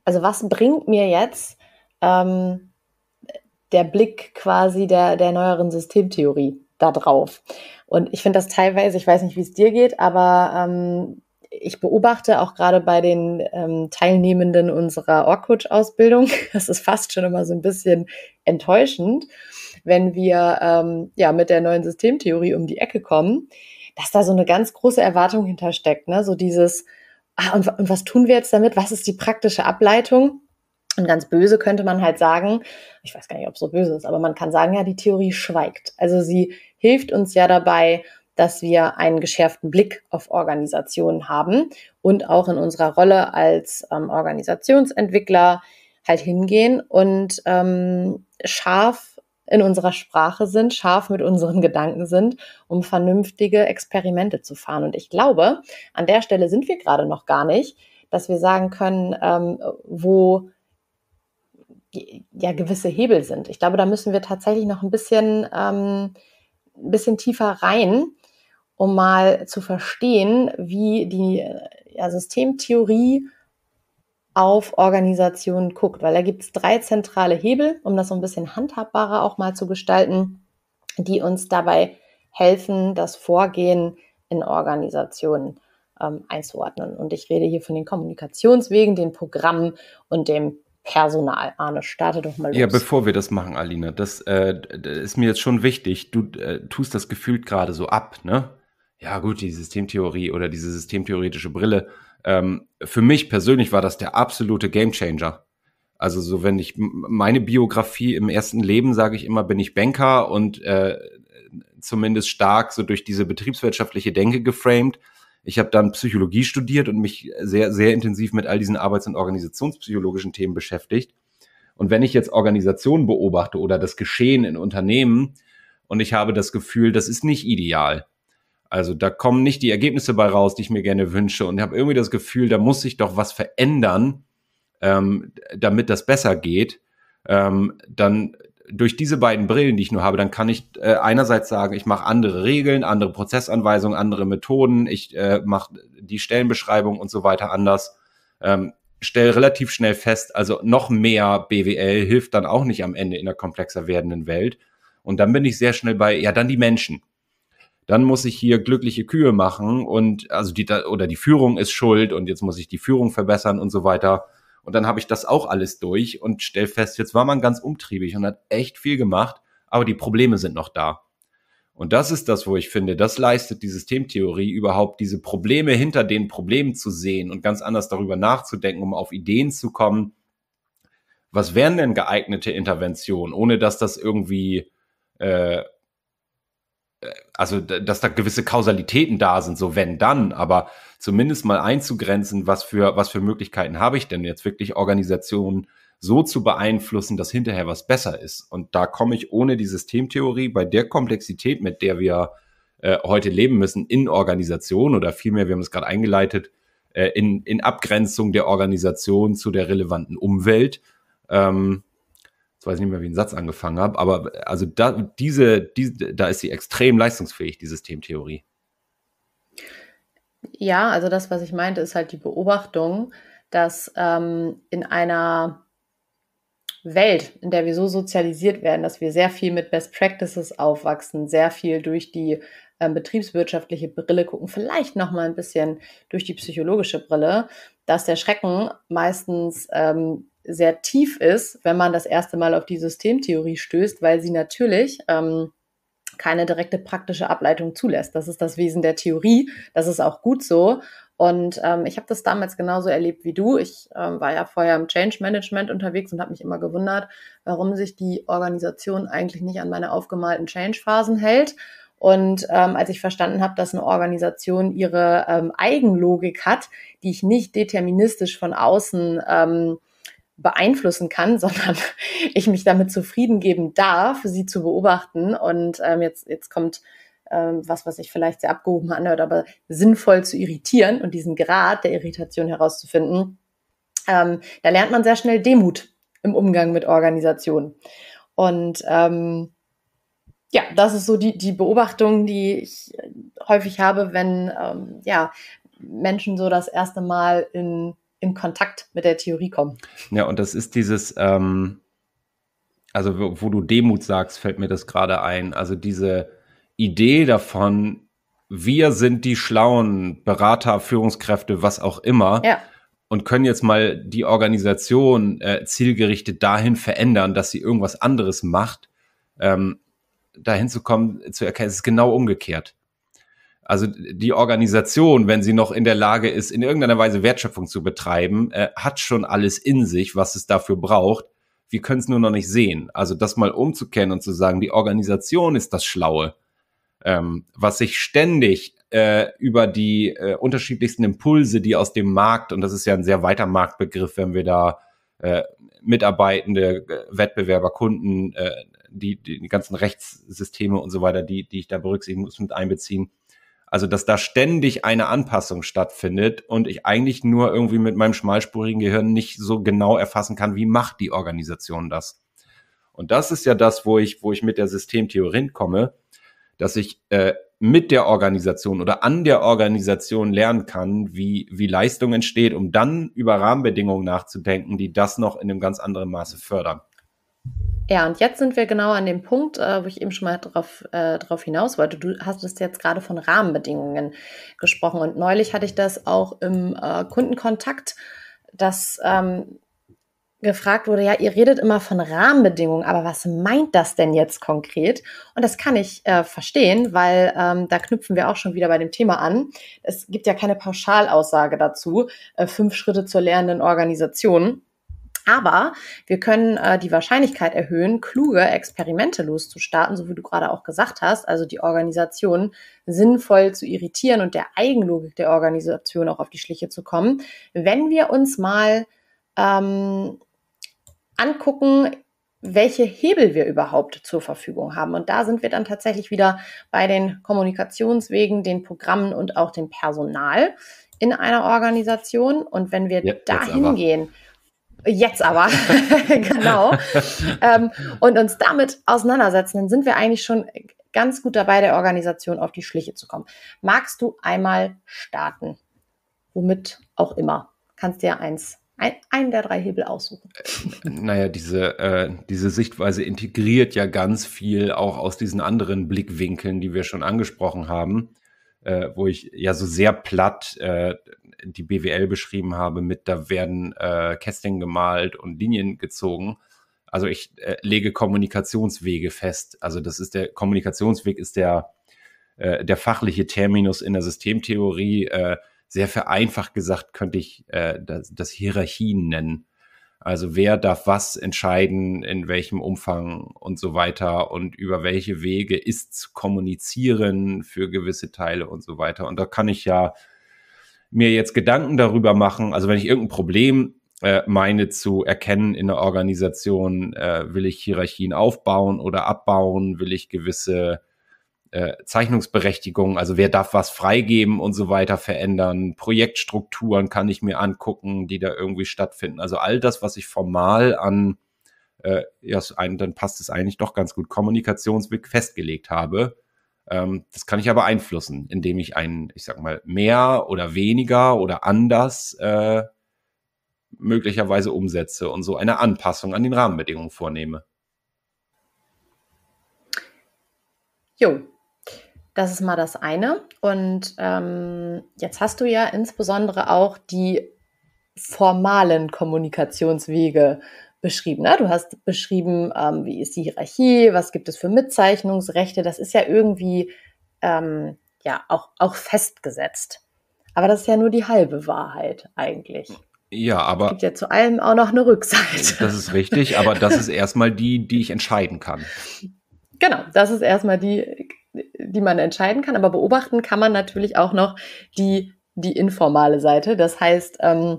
Also was bringt mir jetzt ähm, der Blick quasi der, der neueren Systemtheorie da drauf? Und ich finde das teilweise, ich weiß nicht, wie es dir geht, aber ähm, ich beobachte auch gerade bei den ähm, Teilnehmenden unserer Org-Coach-Ausbildung, (laughs) das ist fast schon immer so ein bisschen enttäuschend, wenn wir ähm, ja mit der neuen Systemtheorie um die Ecke kommen, dass da so eine ganz große Erwartung hintersteckt, ne? So dieses, ah, und, und was tun wir jetzt damit? Was ist die praktische Ableitung? Und ganz böse könnte man halt sagen, ich weiß gar nicht, ob es so böse ist, aber man kann sagen, ja, die Theorie schweigt. Also sie hilft uns ja dabei, dass wir einen geschärften Blick auf Organisationen haben und auch in unserer Rolle als ähm, Organisationsentwickler halt hingehen und ähm, scharf in unserer Sprache sind, scharf mit unseren (laughs) Gedanken sind, um vernünftige Experimente zu fahren. Und ich glaube, an der Stelle sind wir gerade noch gar nicht, dass wir sagen können, ähm, wo ja gewisse Hebel sind. Ich glaube, da müssen wir tatsächlich noch ein bisschen, ähm, ein bisschen tiefer rein, um mal zu verstehen, wie die ja, Systemtheorie auf Organisationen guckt, weil da gibt es drei zentrale Hebel, um das so ein bisschen handhabbarer auch mal zu gestalten, die uns dabei helfen, das Vorgehen in Organisationen ähm, einzuordnen. Und ich rede hier von den Kommunikationswegen, den Programmen und dem Personal. Arne, starte doch mal los. Ja, bevor wir das machen, Alina, das, äh, das ist mir jetzt schon wichtig. Du äh, tust das gefühlt gerade so ab, ne? ja gut, die Systemtheorie oder diese systemtheoretische Brille. Ähm, für mich persönlich war das der absolute Gamechanger. Also so, wenn ich meine Biografie im ersten Leben, sage ich immer, bin ich Banker und äh, zumindest stark so durch diese betriebswirtschaftliche Denke geframed. Ich habe dann Psychologie studiert und mich sehr, sehr intensiv mit all diesen arbeits- und organisationspsychologischen Themen beschäftigt. Und wenn ich jetzt Organisationen beobachte oder das Geschehen in Unternehmen und ich habe das Gefühl, das ist nicht ideal, also da kommen nicht die Ergebnisse bei raus, die ich mir gerne wünsche. Und ich habe irgendwie das Gefühl, da muss sich doch was verändern, ähm, damit das besser geht. Ähm, dann durch diese beiden Brillen, die ich nur habe, dann kann ich äh, einerseits sagen, ich mache andere Regeln, andere Prozessanweisungen, andere Methoden, ich äh, mache die Stellenbeschreibung und so weiter anders. Ähm, stell relativ schnell fest, also noch mehr BWL hilft dann auch nicht am Ende in der komplexer werdenden Welt. Und dann bin ich sehr schnell bei, ja, dann die Menschen dann muss ich hier glückliche Kühe machen und also die oder die Führung ist schuld und jetzt muss ich die Führung verbessern und so weiter. Und dann habe ich das auch alles durch und stell fest, jetzt war man ganz umtriebig und hat echt viel gemacht, aber die Probleme sind noch da. Und das ist das, wo ich finde, das leistet die Systemtheorie überhaupt, diese Probleme hinter den Problemen zu sehen und ganz anders darüber nachzudenken, um auf Ideen zu kommen. Was wären denn geeignete Interventionen, ohne dass das irgendwie äh, also dass da gewisse Kausalitäten da sind, so wenn dann, aber zumindest mal einzugrenzen, was für, was für Möglichkeiten habe ich denn jetzt wirklich Organisationen so zu beeinflussen, dass hinterher was besser ist. Und da komme ich ohne die Systemtheorie bei der Komplexität, mit der wir äh, heute leben müssen in Organisation oder vielmehr, wir haben es gerade eingeleitet, äh, in, in Abgrenzung der Organisation zu der relevanten Umwelt, ähm, ich weiß nicht mehr, wie ich den Satz angefangen habe, aber also da, diese, diese, da ist sie extrem leistungsfähig, die Systemtheorie. Ja, also das, was ich meinte, ist halt die Beobachtung, dass ähm, in einer Welt, in der wir so sozialisiert werden, dass wir sehr viel mit Best Practices aufwachsen, sehr viel durch die ähm, betriebswirtschaftliche Brille gucken, vielleicht noch mal ein bisschen durch die psychologische Brille, dass der Schrecken meistens ähm, sehr tief ist, wenn man das erste Mal auf die Systemtheorie stößt, weil sie natürlich ähm, keine direkte praktische Ableitung zulässt. Das ist das Wesen der Theorie. Das ist auch gut so. Und ähm, ich habe das damals genauso erlebt wie du. Ich ähm, war ja vorher im Change Management unterwegs und habe mich immer gewundert, warum sich die Organisation eigentlich nicht an meine aufgemalten Change-Phasen hält. Und ähm, als ich verstanden habe, dass eine Organisation ihre ähm, Eigenlogik hat, die ich nicht deterministisch von außen ähm, beeinflussen kann, (laughs) sondern ich mich damit zufrieden geben darf, sie zu beobachten. Und ähm, jetzt, jetzt kommt ähm, was, was ich vielleicht sehr abgehoben anhört, aber sinnvoll zu irritieren und diesen Grad der Irritation herauszufinden. Ähm, da lernt man sehr schnell Demut im Umgang mit Organisationen. Und ähm, ja, das ist so die, die Beobachtung, die ich häufig habe, wenn ähm, ja, Menschen so das erste Mal in in Kontakt mit der Theorie kommen. Ja, und das ist dieses, ähm, also wo, wo du Demut sagst, fällt mir das gerade ein. Also diese Idee davon, wir sind die schlauen Berater, Führungskräfte, was auch immer. Ja. Und können jetzt mal die Organisation äh, zielgerichtet dahin verändern, dass sie irgendwas anderes macht, ähm, dahin zu kommen, zu erkennen, es ist genau umgekehrt. Also die Organisation, wenn sie noch in der Lage ist, in irgendeiner Weise Wertschöpfung zu betreiben, äh, hat schon alles in sich, was es dafür braucht. Wir können es nur noch nicht sehen. Also das mal umzukennen und zu sagen, die Organisation ist das Schlaue, ähm, was sich ständig äh, über die äh, unterschiedlichsten Impulse, die aus dem Markt, und das ist ja ein sehr weiter Marktbegriff, wenn wir da äh, Mitarbeitende, äh, Wettbewerber, Kunden, äh, die, die, ganzen Rechtssysteme und so weiter, die, die ich da berücksichtigen muss, mit einbeziehen. Also, dass da ständig eine Anpassung stattfindet und ich eigentlich nur irgendwie mit meinem schmalspurigen Gehirn nicht so genau erfassen kann, wie macht die Organisation das? Und das ist ja das, wo ich, wo ich mit der Systemtheorie komme, dass ich äh, mit der Organisation oder an der Organisation lernen kann, wie, wie Leistung entsteht, um dann über Rahmenbedingungen nachzudenken, die das noch in einem ganz anderen Maße fördern. Ja, und jetzt sind wir genau an dem Punkt, äh, wo ich eben schon mal darauf äh, drauf hinaus wollte. Du hast es jetzt gerade von Rahmenbedingungen gesprochen und neulich hatte ich das auch im äh, Kundenkontakt, dass ähm, gefragt wurde, ja, ihr redet immer von Rahmenbedingungen, aber was meint das denn jetzt konkret? Und das kann ich äh, verstehen, weil ähm, da knüpfen wir auch schon wieder bei dem Thema an. Es gibt ja keine Pauschalaussage dazu, äh, fünf Schritte zur lernenden Organisation. Aber wir können äh, die Wahrscheinlichkeit erhöhen, kluge Experimente loszustarten, so wie du gerade auch gesagt hast, also die Organisation sinnvoll zu irritieren und der Eigenlogik der Organisation auch auf die Schliche zu kommen, wenn wir uns mal ähm, angucken, welche Hebel wir überhaupt zur Verfügung haben. Und da sind wir dann tatsächlich wieder bei den Kommunikationswegen, den Programmen und auch dem Personal in einer Organisation. Und wenn wir ja, gehen, hingehen Jetzt aber, (laughs) genau. ähm, und uns damit auseinandersetzen, dann sind wir eigentlich schon ganz gut dabei, der Organisation auf die Schliche zu kommen. Magst du einmal starten? Womit auch immer. Kannst dir eins ein, einen der drei Hebel aussuchen. Äh, naja, diese, äh, diese Sichtweise integriert ja ganz viel auch aus diesen anderen Blickwinkeln, die wir schon angesprochen haben äh, wo ich ja so sehr platt äh, die BWL beschrieben habe, mit da werden äh, Kästchen gemalt und Linien gezogen. Also ich äh, lege Kommunikationswege fest. Also das ist der Kommunikationsweg ist der äh, der fachliche Terminus in der Systemtheorie. Äh, sehr vereinfacht gesagt könnte ich äh, das, das Hierarchien nennen. Also wer darf was entscheiden, in welchem Umfang und so weiter und über welche Wege ist zu kommunizieren für gewisse Teile und so weiter. Und da kann ich ja mir jetzt Gedanken darüber machen. Also wenn ich irgendein Problem äh, meine zu erkennen in der Organisation, äh, will ich Hierarchien aufbauen oder abbauen, will ich gewisse äh, Zeichnungsberechtigung, also wer darf was freigeben und so weiter verändern, Projektstrukturen kann ich mir angucken, die da irgendwie stattfinden. Also all das, was ich formal an, äh, ja, dann passt es eigentlich doch ganz gut, Kommunikationsweg festgelegt habe. Ähm, das kann ich aber beeinflussen, indem ich ein, ich sag mal, mehr oder weniger oder anders äh, möglicherweise umsetze und so eine Anpassung an den Rahmenbedingungen vornehme. Jo, das ist mal das eine. Und ähm, jetzt hast du ja insbesondere auch die formalen Kommunikationswege beschrieben. Ne? Du hast beschrieben, ähm, wie ist die Hierarchie, was gibt es für Mitzeichnungsrechte. Das ist ja irgendwie ähm, ja auch, auch festgesetzt. Aber das ist ja nur die halbe Wahrheit eigentlich. Ja, aber. Es gibt ja zu allem auch noch eine Rückseite. Das ist richtig, aber das ist erstmal die, die ich entscheiden kann. Genau, das ist erstmal die die man entscheiden kann, aber beobachten kann man natürlich auch noch die, die informale Seite. Das heißt, ähm,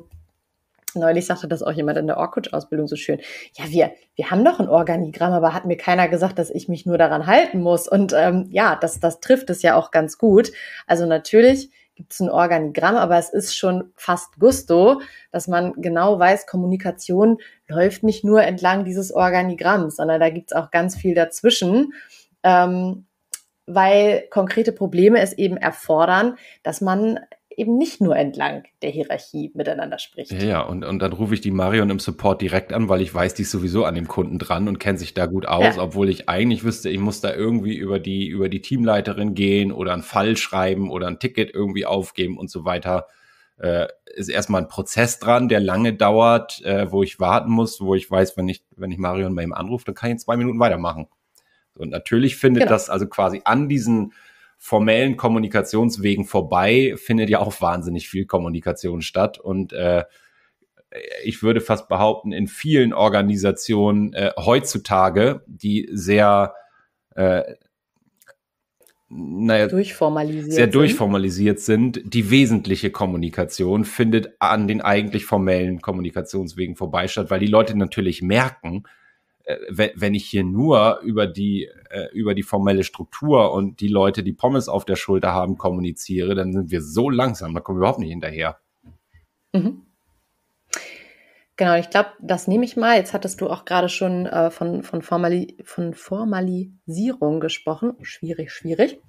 neulich sagte das auch jemand in der Org-Coach-Ausbildung so schön. Ja, wir, wir haben doch ein Organigramm, aber hat mir keiner gesagt, dass ich mich nur daran halten muss. Und ähm, ja, das, das trifft es ja auch ganz gut. Also natürlich gibt es ein Organigramm, aber es ist schon fast Gusto, dass man genau weiß, Kommunikation läuft nicht nur entlang dieses Organigramms, sondern da gibt es auch ganz viel dazwischen. Ähm, weil konkrete Probleme es eben erfordern, dass man eben nicht nur entlang der Hierarchie miteinander spricht. Ja, und, und dann rufe ich die Marion im Support direkt an, weil ich weiß, die ist sowieso an dem Kunden dran und kennt sich da gut aus, ja. obwohl ich eigentlich wüsste, ich muss da irgendwie über die, über die Teamleiterin gehen oder einen Fall schreiben oder ein Ticket irgendwie aufgeben und so weiter. Äh, ist erstmal ein Prozess dran, der lange dauert, äh, wo ich warten muss, wo ich weiß, wenn ich, wenn ich Marion bei ihm anrufe, dann kann ich in zwei Minuten weitermachen. Und natürlich findet genau. das also quasi an diesen formellen Kommunikationswegen vorbei, findet ja auch wahnsinnig viel Kommunikation statt. Und äh, ich würde fast behaupten, in vielen Organisationen äh, heutzutage, die sehr äh, naja, durchformalisiert sehr sind. durchformalisiert sind, die wesentliche Kommunikation findet an den eigentlich formellen Kommunikationswegen vorbei statt, weil die Leute natürlich merken, äh, wenn ich hier nur über die, äh, über die formelle Struktur und die Leute, die Pommes auf der Schulter haben, kommuniziere, dann sind wir so langsam, da kommen wir überhaupt nicht hinterher. Mhm. Genau, ich glaube, das nehme ich mal. Jetzt hattest du auch gerade schon äh, von, von, Formali von Formalisierung gesprochen. Schwierig, schwierig.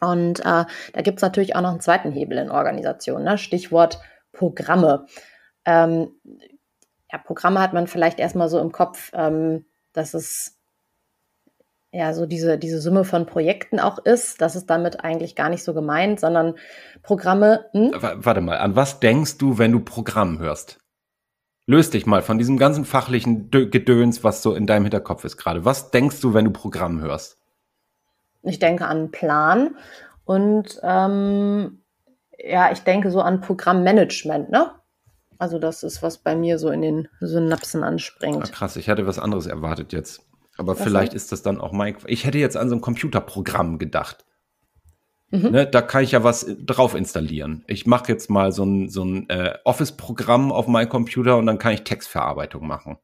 Und äh, da gibt es natürlich auch noch einen zweiten Hebel in Organisationen, ne? Stichwort Programme. Ähm, ja, Programme hat man vielleicht erstmal so im Kopf, ähm, dass es ja so diese, diese Summe von Projekten auch ist. Das ist damit eigentlich gar nicht so gemeint, sondern Programme. Hm? Warte mal, an was denkst du, wenn du Programm hörst? Löst dich mal von diesem ganzen fachlichen Gedöns, was so in deinem Hinterkopf ist gerade. Was denkst du, wenn du Programm hörst? Ich denke an Plan und ähm, ja, ich denke so an Programmmanagement, ne? Also das ist, was bei mir so in den Synapsen anspringt. Ah, krass, ich hatte was anderes erwartet jetzt. Aber was vielleicht heißt? ist das dann auch mein. Ich hätte jetzt an so ein Computerprogramm gedacht. Mhm. Ne, da kann ich ja was äh, drauf installieren. Ich mache jetzt mal so ein, so ein äh, Office-Programm auf meinem Computer und dann kann ich Textverarbeitung machen.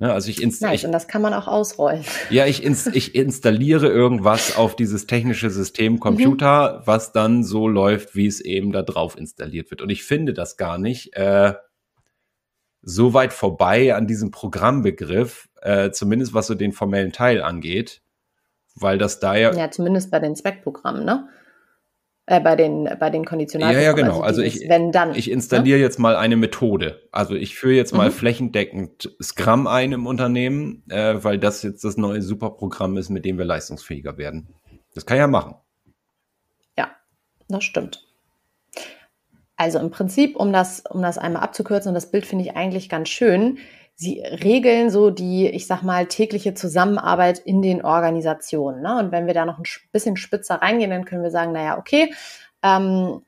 Ne, also ich, inst nice, und das kann man auch ausrollen. Ja, ich, inst (laughs) ich installiere irgendwas auf dieses technische System mhm. Computer, mhm. was dann so läuft, wie es eben da drauf installiert wird. Und ich finde das gar nicht äh, so weit vorbei an diesem Programmbegriff, äh, zumindest was so den formellen Teil angeht, weil das da ja. Ja, zumindest bei den Zweckprogrammen, ne? äh, bei den, bei den Konditionalprogrammen. Ja, ja, genau. Also, also ich, wenn dann, ich ne? installiere ne? jetzt mal eine Methode. Also ich führe jetzt mal mhm. flächendeckend Scrum ein im Unternehmen, äh, weil das jetzt das neue Superprogramm ist, mit dem wir leistungsfähiger werden. Das kann ich ja machen. Ja, das stimmt. Also im Prinzip, um das, um das einmal abzukürzen, und das Bild finde ich eigentlich ganz schön, sie regeln so die, ich sag mal, tägliche Zusammenarbeit in den Organisationen. Ne? Und wenn wir da noch ein bisschen spitzer reingehen, dann können wir sagen, naja, okay, ähm,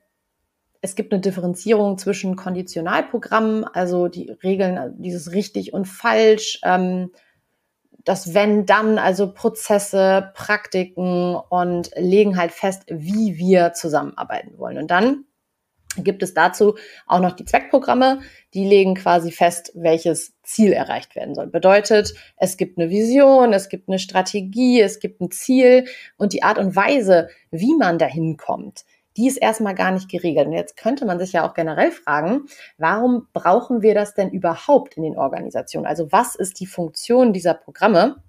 es gibt eine Differenzierung zwischen Konditionalprogrammen, also die Regeln, äh, dieses richtig und falsch, ähm, das wenn dann, also Prozesse, Praktiken und legen halt fest, wie wir zusammenarbeiten wollen. Und dann gibt es dazu auch noch die Zweckprogramme. Die legen quasi fest, welches Ziel erreicht werden soll. Bedeutet, es gibt eine Vision, es gibt eine Strategie, es gibt ein Ziel und die Art und Weise, wie man dahin kommt, die ist erstmal gar nicht geregelt. Und jetzt könnte man sich ja auch generell fragen, warum brauchen wir das denn überhaupt in den Organisationen? Also was ist die Funktion dieser Programme?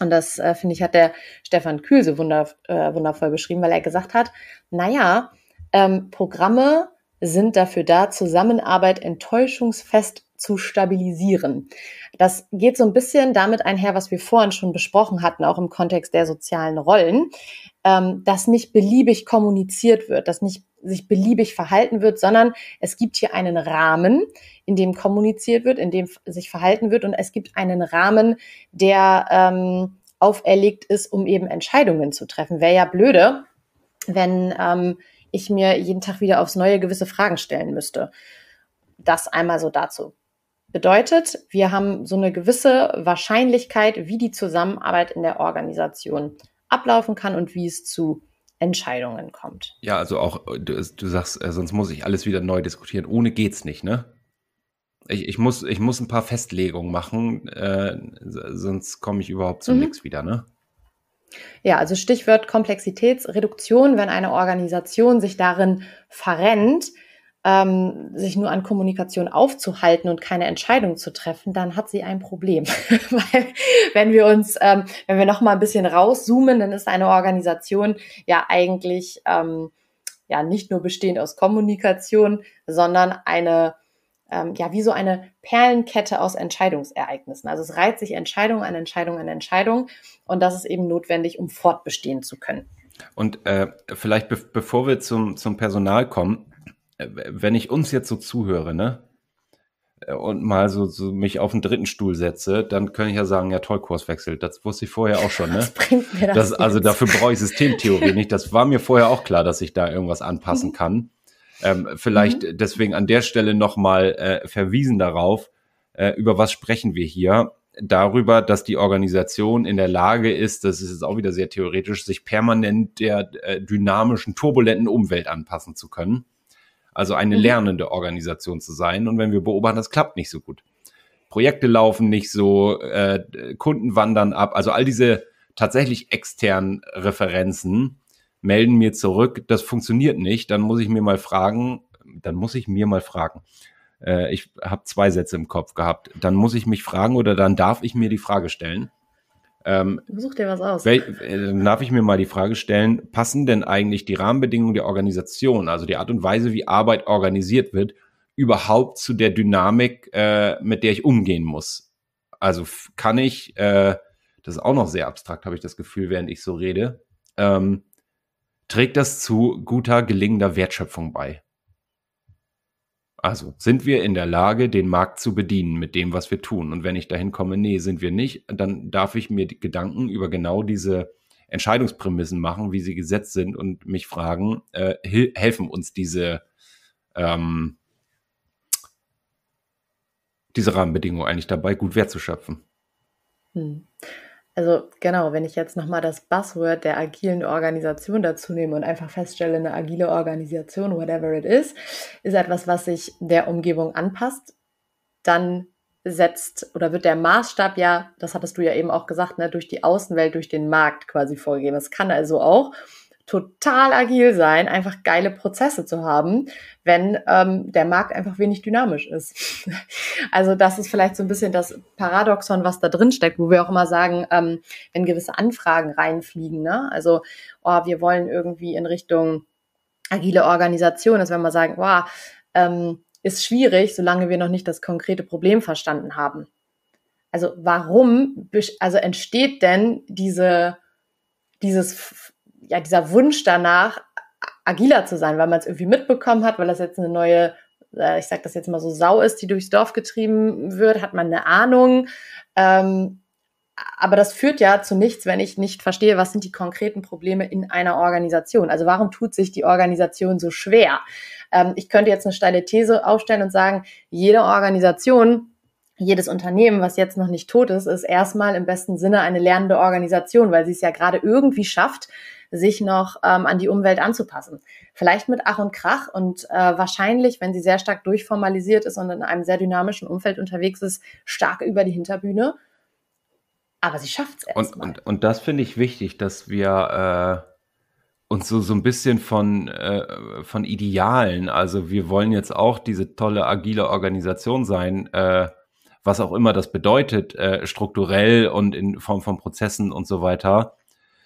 Und das, äh, finde ich, hat der Stefan Kühl so wunderv äh, wundervoll beschrieben, weil er gesagt hat, na ja, ähm, Programme sind dafür da, Zusammenarbeit enttäuschungsfest zu stabilisieren. Das geht so ein bisschen damit einher, was wir vorhin schon besprochen hatten, auch im Kontext der sozialen Rollen, ähm, dass nicht beliebig kommuniziert wird, dass nicht sich beliebig verhalten wird, sondern es gibt hier einen Rahmen, in dem kommuniziert wird, in dem sich verhalten wird und es gibt einen Rahmen, der ähm, auferlegt ist, um eben Entscheidungen zu treffen. Wäre ja blöde, wenn ähm, ich mir jeden Tag wieder aufs Neue gewisse Fragen stellen müsste. Das einmal so dazu. Bedeutet, wir haben so eine gewisse Wahrscheinlichkeit, wie die Zusammenarbeit in der Organisation ablaufen kann und wie es zu Entscheidungen kommt. Ja, also auch, du, du sagst, äh, sonst muss ich alles wieder neu diskutieren. Ohne geht's nicht, ne? Ich, ich, muss, ich muss ein paar Festlegungen machen, äh, sonst komme ich überhaupt zu mhm. nichts wieder, ne? Ja, also Stichwort Komplexitätsreduktion, wenn eine Organisation sich darin verrennt, ähm, sich nur an Kommunikation aufzuhalten und keine Entscheidung zu treffen, dann hat sie ein Problem. (laughs) Weil wenn wir uns, ähm, wenn wir nochmal ein bisschen rauszoomen, dann ist eine Organisation ja eigentlich ähm, ja nicht nur bestehend aus Kommunikation, sondern eine ähm, ja, wie so eine Perlenkette aus Entscheidungsereignissen. Also es reiht sich Entscheidung an Entscheidung an Entscheidung und das ist eben notwendig, um fortbestehen zu können. Und äh, vielleicht be bevor wir zum, zum Personal kommen, äh, wenn ich uns jetzt so zuhöre, ne? Äh, und mal so, so mich auf den dritten Stuhl setze, dann kann ich ja sagen, ja toll, Kurswechsel. Das wusste ich vorher auch schon, ne? Das bringt mir das, das Also dafür brauche ich Systemtheorie nicht. Das war mir vorher auch klar, dass ich da irgendwas anpassen mhm. kann. Ähm, vielleicht mhm. deswegen an der Stelle nochmal äh, verwiesen darauf, äh, über was sprechen wir hier? Darüber, dass die Organisation in der Lage ist, das ist jetzt auch wieder sehr theoretisch, sich permanent der äh, dynamischen, turbulenten Umwelt anpassen zu können. Also eine mhm. lernende Organisation zu sein. Und wenn wir beobachten, das klappt nicht so gut. Projekte laufen nicht so, äh, Kunden wandern ab. Also all diese tatsächlich externen Referenzen melden mir zurück, das funktioniert nicht, dann muss ich mir mal fragen, dann muss ich mir mal fragen. Äh, ich habe zwei Sätze im Kopf gehabt. Dann muss ich mich fragen oder dann darf ich mir die Frage stellen. Ähm, Such dir was aus. Wel, äh, dann darf ich mir mal die Frage stellen, passen denn eigentlich die Rahmenbedingungen der Organisation, also die Art und Weise, wie Arbeit organisiert wird, überhaupt zu der Dynamik, äh, mit der ich umgehen muss? Also kann ich, äh, das ist auch noch sehr abstrakt, habe ich das Gefühl, während ich so rede, ähm, trägt das zu guter, gelingender Wertschöpfung bei. Also sind wir in der Lage, den Markt zu bedienen mit dem, was wir tun. Und wenn ich dahin komme, nee, sind wir nicht, dann darf ich mir Gedanken über genau diese Entscheidungsprämissen machen, wie sie gesetzt sind und mich fragen, äh, helfen uns diese, ähm, diese Rahmenbedingungen eigentlich dabei, gut wertzuschöpfen. Hm. Also genau, wenn ich jetzt nochmal das Buzzword der agilen Organisation dazu nehme und einfach feststelle, eine agile Organisation, whatever it is, ist etwas, was sich der Umgebung anpasst, dann setzt oder wird der Maßstab ja, das hattest du ja eben auch gesagt, ne, durch die Außenwelt, durch den Markt quasi vorgegeben. Das kann also auch total agil sein, einfach geile Prozesse zu haben, wenn ähm, der Markt einfach wenig dynamisch ist. (laughs) also das ist vielleicht so ein bisschen das Paradoxon, was da drin steckt, wo wir auch immer sagen, ähm, wenn gewisse Anfragen reinfliegen, ne? also oh, wir wollen irgendwie in Richtung agile Organisation, dass wir mal sagen, wow, ähm, ist schwierig, solange wir noch nicht das konkrete Problem verstanden haben. Also warum, also entsteht denn diese dieses ja, dieser Wunsch danach, agiler zu sein, weil man es irgendwie mitbekommen hat, weil das jetzt eine neue, äh, ich sag das jetzt mal so, Sau ist, die durchs Dorf getrieben wird, hat man eine Ahnung. Ähm, aber das führt ja zu nichts, wenn ich nicht verstehe, was sind die konkreten Probleme in einer Organisation. Also warum tut sich die Organisation so schwer? Ähm, ich könnte jetzt eine steile These aufstellen und sagen, jede Organisation jedes Unternehmen, was jetzt noch nicht tot ist, ist erstmal im besten Sinne eine lernende Organisation, weil sie es ja gerade irgendwie schafft, sich noch ähm, an die Umwelt anzupassen. Vielleicht mit Ach und Krach und äh, wahrscheinlich, wenn sie sehr stark durchformalisiert ist und in einem sehr dynamischen Umfeld unterwegs ist, stark über die Hinterbühne. Aber sie schafft es erst und, und, und, das finde ich wichtig, dass wir äh, uns so, so ein bisschen von, äh, von Idealen, also wir wollen jetzt auch diese tolle agile Organisation sein, äh, was auch immer das bedeutet, äh, strukturell und in Form von Prozessen und so weiter,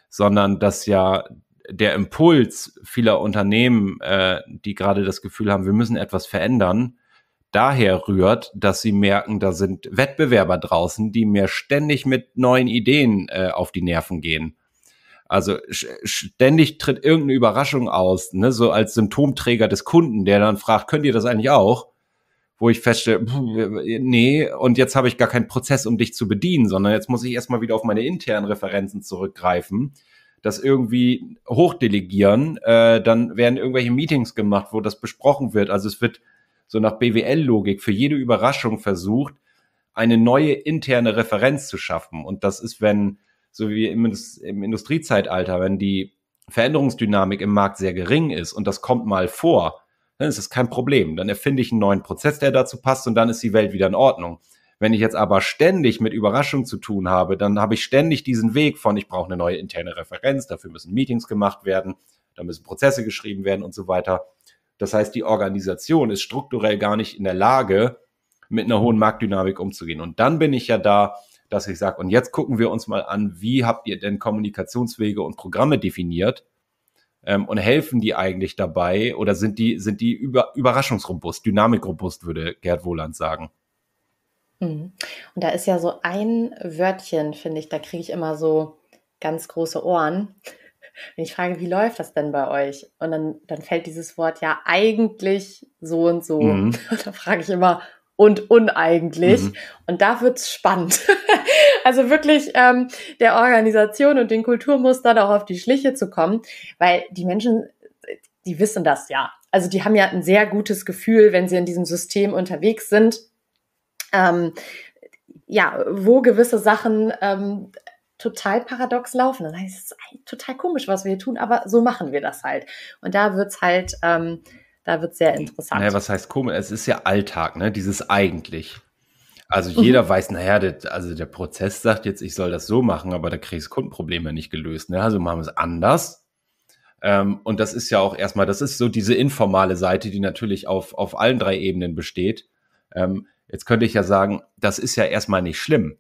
sondern dass ja der Impuls vieler Unternehmen, äh, die gerade das Gefühl haben, wir müssen etwas verändern, daher rührt, dass sie merken, da sind Wettbewerber draußen, die mir ständig mit neuen Ideen äh, auf die Nerven gehen. Also ständig tritt irgendeine Überraschung aus, ne? so als Symptomträger des Kunden, der dann fragt, könnt ihr das eigentlich auch? wo ich feststelle, (laughs) nee, und jetzt habe ich gar keinen Prozess, um dich zu bedienen, sondern jetzt muss ich erstmal wieder auf meine internen Referenzen zurückgreifen, das irgendwie hochdelegieren, äh, dann werden irgendwelche Meetings gemacht, wo das besprochen wird. Also es wird so nach BWL-Logik für jede Überraschung versucht, eine neue interne Referenz zu schaffen. Und das ist, wenn, so wie im, im Industriezeitalter, wenn die Veränderungsdynamik im Markt sehr gering ist und das kommt mal vor, dann ist es kein Problem. Dann erfinde ich einen neuen Prozess, der dazu passt und dann ist die Welt wieder in Ordnung. Wenn ich jetzt aber ständig mit Überraschung zu tun habe, dann habe ich ständig diesen Weg von, ich brauche eine neue interne Referenz, dafür müssen Meetings gemacht werden, da müssen Prozesse geschrieben werden und so weiter. Das heißt, die Organisation ist strukturell gar nicht in der Lage, mit einer hohen Marktdynamik umzugehen. Und dann bin ich ja da, dass ich sage, und jetzt gucken wir uns mal an, wie habt ihr denn Kommunikationswege und Programme definiert, ähm, und helfen die eigentlich dabei oder sind die, sind die über, überraschungsrobust, dynamikrobust, würde Gerd Wohland sagen. Hm. Und da ist ja so ein Wörtchen, finde ich, da kriege ich immer so ganz große Ohren. (laughs) Wenn ich frage, wie läuft das denn bei euch? Und dann, dann fällt dieses Wort ja eigentlich so und so. Mhm. Und (laughs) da frage ich immer, und uneigentlich. Mhm. Und da wird es spannend. (laughs) Also wirklich ähm, der Organisation und den Kulturmustern auch auf die Schliche zu kommen, weil die Menschen, die wissen das ja. Also die haben ja ein sehr gutes Gefühl, wenn sie in diesem System unterwegs sind. Ähm, ja, wo gewisse Sachen ähm, total paradox laufen. Das heißt es, ist total komisch, was wir hier tun, aber so machen wir das halt. Und da wird es halt, ähm, da wird's sehr interessant. Naja, was heißt komisch? Es ist ja Alltag, ne? Dieses eigentlich. Also mhm. jeder weiß, naja, der, also der Prozess sagt jetzt, ich soll das so machen, aber da kriege ich Kundenprobleme nicht gelöst. Ne? Also machen wir es anders. Ähm, und das ist ja auch erstmal, das ist so diese informale Seite, die natürlich auf, auf allen drei Ebenen besteht. Ähm, jetzt könnte ich ja sagen, das ist ja erstmal nicht schlimm.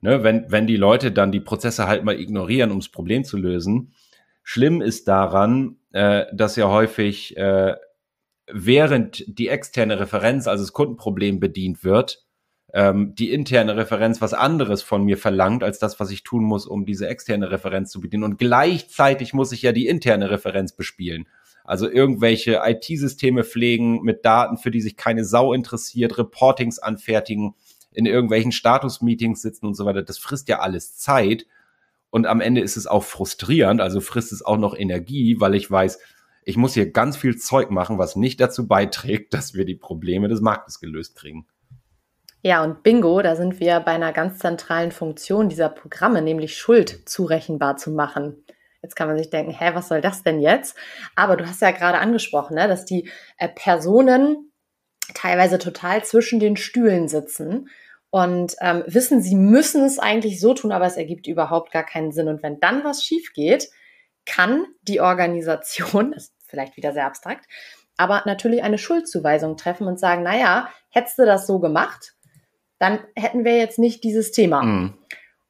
Ne? Wenn, wenn die Leute dann die Prozesse halt mal ignorieren, um das Problem zu lösen. Schlimm ist daran, äh, dass ja häufig äh, während die externe Referenz, also das Kundenproblem bedient wird, ähm, die interne Referenz was anderes von mir verlangt, als das, was ich tun muss, um diese externe Referenz zu bedienen. Und gleichzeitig muss ich ja die interne Referenz bespielen. Also irgendwelche IT-Systeme pflegen mit Daten, für die sich keine Sau interessiert, Reportings anfertigen, in irgendwelchen Status-Meetings sitzen und so weiter. Das frisst ja alles Zeit. Und am Ende ist es auch frustrierend, also frisst es auch noch Energie, weil ich weiß, ich muss hier ganz viel Zeug machen, was nicht dazu beiträgt, (laughs) dass wir die Probleme des Marktes gelöst kriegen. Ja, und bingo, da sind wir bei einer ganz zentralen Funktion dieser Programme, nämlich Schuld zurechenbar zu machen. Jetzt kann man sich denken, hä, was soll das denn jetzt? Aber du hast ja gerade angesprochen, ne, dass die äh, Personen teilweise total zwischen den Stühlen sitzen und ähm, wissen, sie müssen es eigentlich so tun, aber es ergibt überhaupt gar keinen Sinn. Und wenn dann was schief geht, kann die Organisation, (laughs) das ist vielleicht wieder sehr abstrakt, aber natürlich eine Schuldzuweisung treffen und sagen, naja, hättest du das so gemacht, dann hätten wir jetzt nicht dieses Thema. Mhm.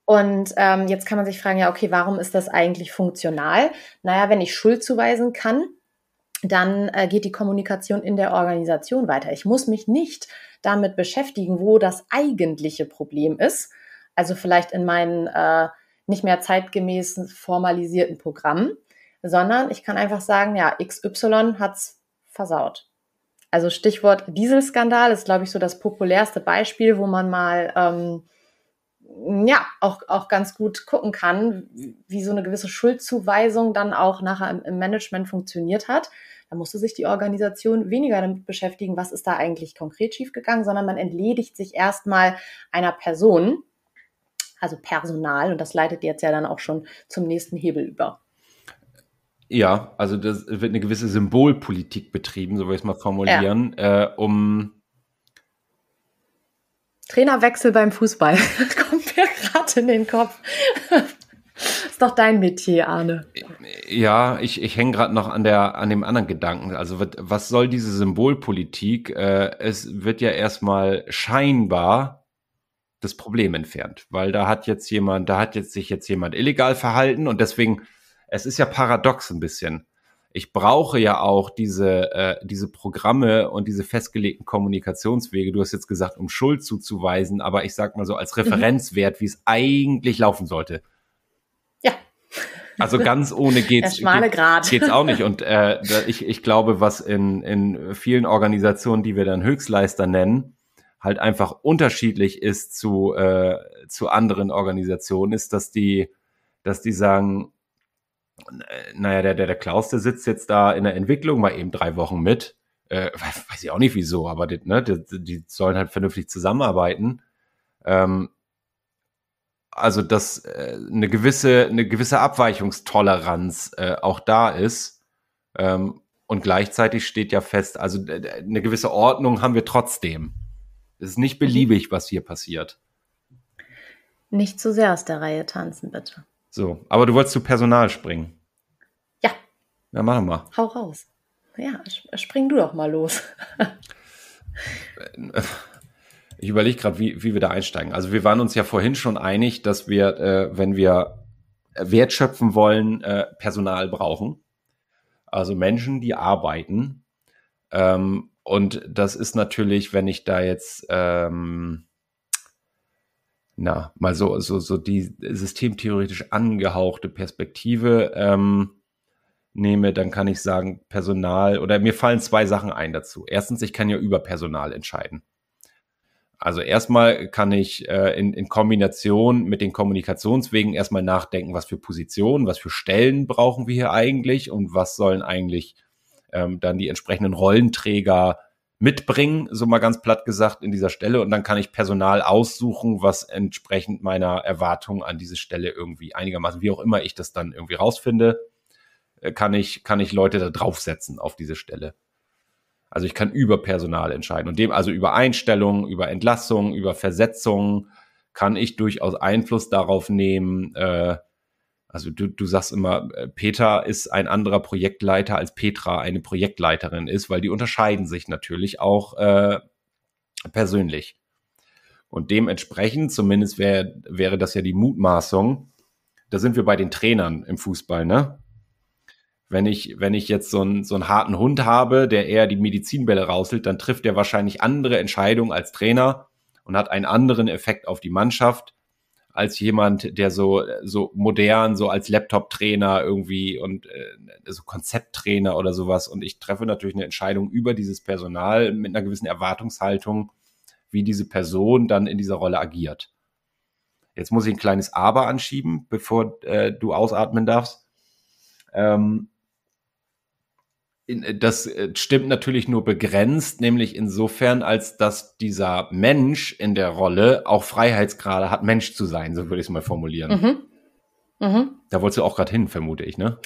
Und ähm, jetzt kann man sich fragen, ja, okay, warum ist das eigentlich funktional? Naja, wenn ich Schuld zuweisen kann, dann äh, geht die Kommunikation in der Organisation weiter. Ich muss mich nicht damit beschäftigen, wo das eigentliche Problem ist. Also vielleicht in meinen äh, nicht mehr zeitgemäßen formalisierten Programmen, sondern ich kann einfach sagen, ja, XY hat's versaut. Also Stichwort Dieselskandal ist, glaube ich, so das populärste Beispiel, wo man mal ähm, ja auch, auch ganz gut gucken kann, wie so eine gewisse Schuldzuweisung dann auch nachher im, im Management funktioniert hat. Da musste sich die Organisation weniger damit beschäftigen, was ist da eigentlich konkret schiefgegangen, sondern man entledigt sich erstmal einer Person, also Personal, und das leitet jetzt ja dann auch schon zum nächsten Hebel über. Ja, also das wird eine gewisse Symbolpolitik betrieben, so will ich es mal formulieren, ja. äh, um Trainerwechsel beim Fußball. (laughs) Das kommt mir gerade in den Kopf. (laughs) Ist doch dein Metier, Arne. Ja, ich, ich hänge gerade noch an, der, an dem anderen Gedanken. Also, wird, was soll diese Symbolpolitik? Äh, es wird ja erstmal scheinbar das Problem entfernt, weil da hat jetzt jemand, da hat jetzt sich jetzt jemand illegal verhalten und deswegen es ist ja paradox ein bisschen. Ich brauche ja auch diese, äh, diese Programme und diese festgelegten Kommunikationswege. Du hast jetzt gesagt, um Schuld zuzuweisen, aber ich sag mal so als mhm. Referenzwert, mhm. wie es eigentlich laufen sollte. Ja. Also ganz ohne (laughs) geht's, schmale Grad. geht's auch nicht. Und (laughs) äh, ich, ich glaube, was in, in vielen Organisationen, die wir dann Höchstleister nennen, halt einfach unterschiedlich ist zu, äh, zu anderen Organisationen, ist, dass die, dass die sagen, äh, naja, der, der, der Klaus, der sitzt jetzt da in der Entwicklung mal eben drei Wochen mit. Äh, (laughs) weiß ich auch nicht wieso, aber die, ne, die, die sollen halt vernünftig zusammenarbeiten. Ähm, also, dass äh, eine, gewisse, eine gewisse Abweichungstoleranz äh, auch da ist. Ähm, und gleichzeitig steht ja fest, also eine gewisse Ordnung haben wir trotzdem. Es ist nicht mhm. beliebig, was hier passiert. Nicht zu sehr aus der Reihe tanzen, bitte. So, aber du wolltest zu Personal springen. Ja. Ja, mach mal. Hau raus. Ja, spring du doch mal los. (laughs) ich überlege gerade, wie, wie wir da einsteigen. Also wir waren uns ja vorhin schon einig, dass wir, äh, wenn wir Wert schöpfen wollen, äh, Personal brauchen. Also Menschen, die arbeiten. Ähm, und das ist natürlich, wenn ich da jetzt... Ähm, na, mal so, so, so die systemtheoretisch angehauchte Perspektive ähm, nehme, dann kann ich sagen, Personal oder mir fallen zwei Sachen ein dazu. Erstens, ich kann ja über Personal entscheiden. Also erstmal kann ich äh, in, in Kombination mit den Kommunikationswegen erstmal nachdenken, was für Positionen, was für Stellen brauchen wir hier eigentlich und was sollen eigentlich ähm, dann die entsprechenden Rollenträger mitbringen, so mal ganz platt gesagt, in dieser Stelle. Und dann kann ich Personal aussuchen, was entsprechend meiner Erwartung an diese Stelle irgendwie einigermaßen, wie auch immer ich das dann irgendwie rausfinde, äh, kann ich, kann ich Leute da draufsetzen auf diese Stelle. Also ich kann über Personal entscheiden. Und dem, also über Einstellungen, über Entlassungen, über Versetzungen, kann ich durchaus Einfluss darauf nehmen, äh, also du, du sagst immer, äh, Peter ist ein anderer Projektleiter, als Petra eine Projektleiterin ist, weil die unterscheiden sich natürlich auch äh, persönlich. Und dementsprechend, zumindest wär, wäre das ja die Mutmaßung, da sind wir bei den Trainern im Fußball, ne? Wenn ich, wenn ich jetzt so einen, so einen harten Hund habe, der eher die Medizinbälle rauselt, dann trifft er wahrscheinlich andere Entscheidungen als Trainer und hat einen anderen Effekt auf die Mannschaft, als jemand, der so, so modern, so als Laptop-Trainer irgendwie und äh, so Konzepttrainer oder sowas. Und ich treffe natürlich eine Entscheidung über dieses Personal mit einer gewissen Erwartungshaltung, wie diese Person dann in dieser Rolle agiert. Jetzt muss ich ein kleines Aber anschieben, bevor äh, du ausatmen darfst. Ähm, äh, das äh, stimmt natürlich nur begrenzt, nämlich insofern, als dass dieser Mensch in der Rolle auch Freiheitsgrade hat, Mensch zu sein, so würde ich es mal formulieren. Mhm. Mhm. Da wolltest du auch gerade hin, vermute ich, ne?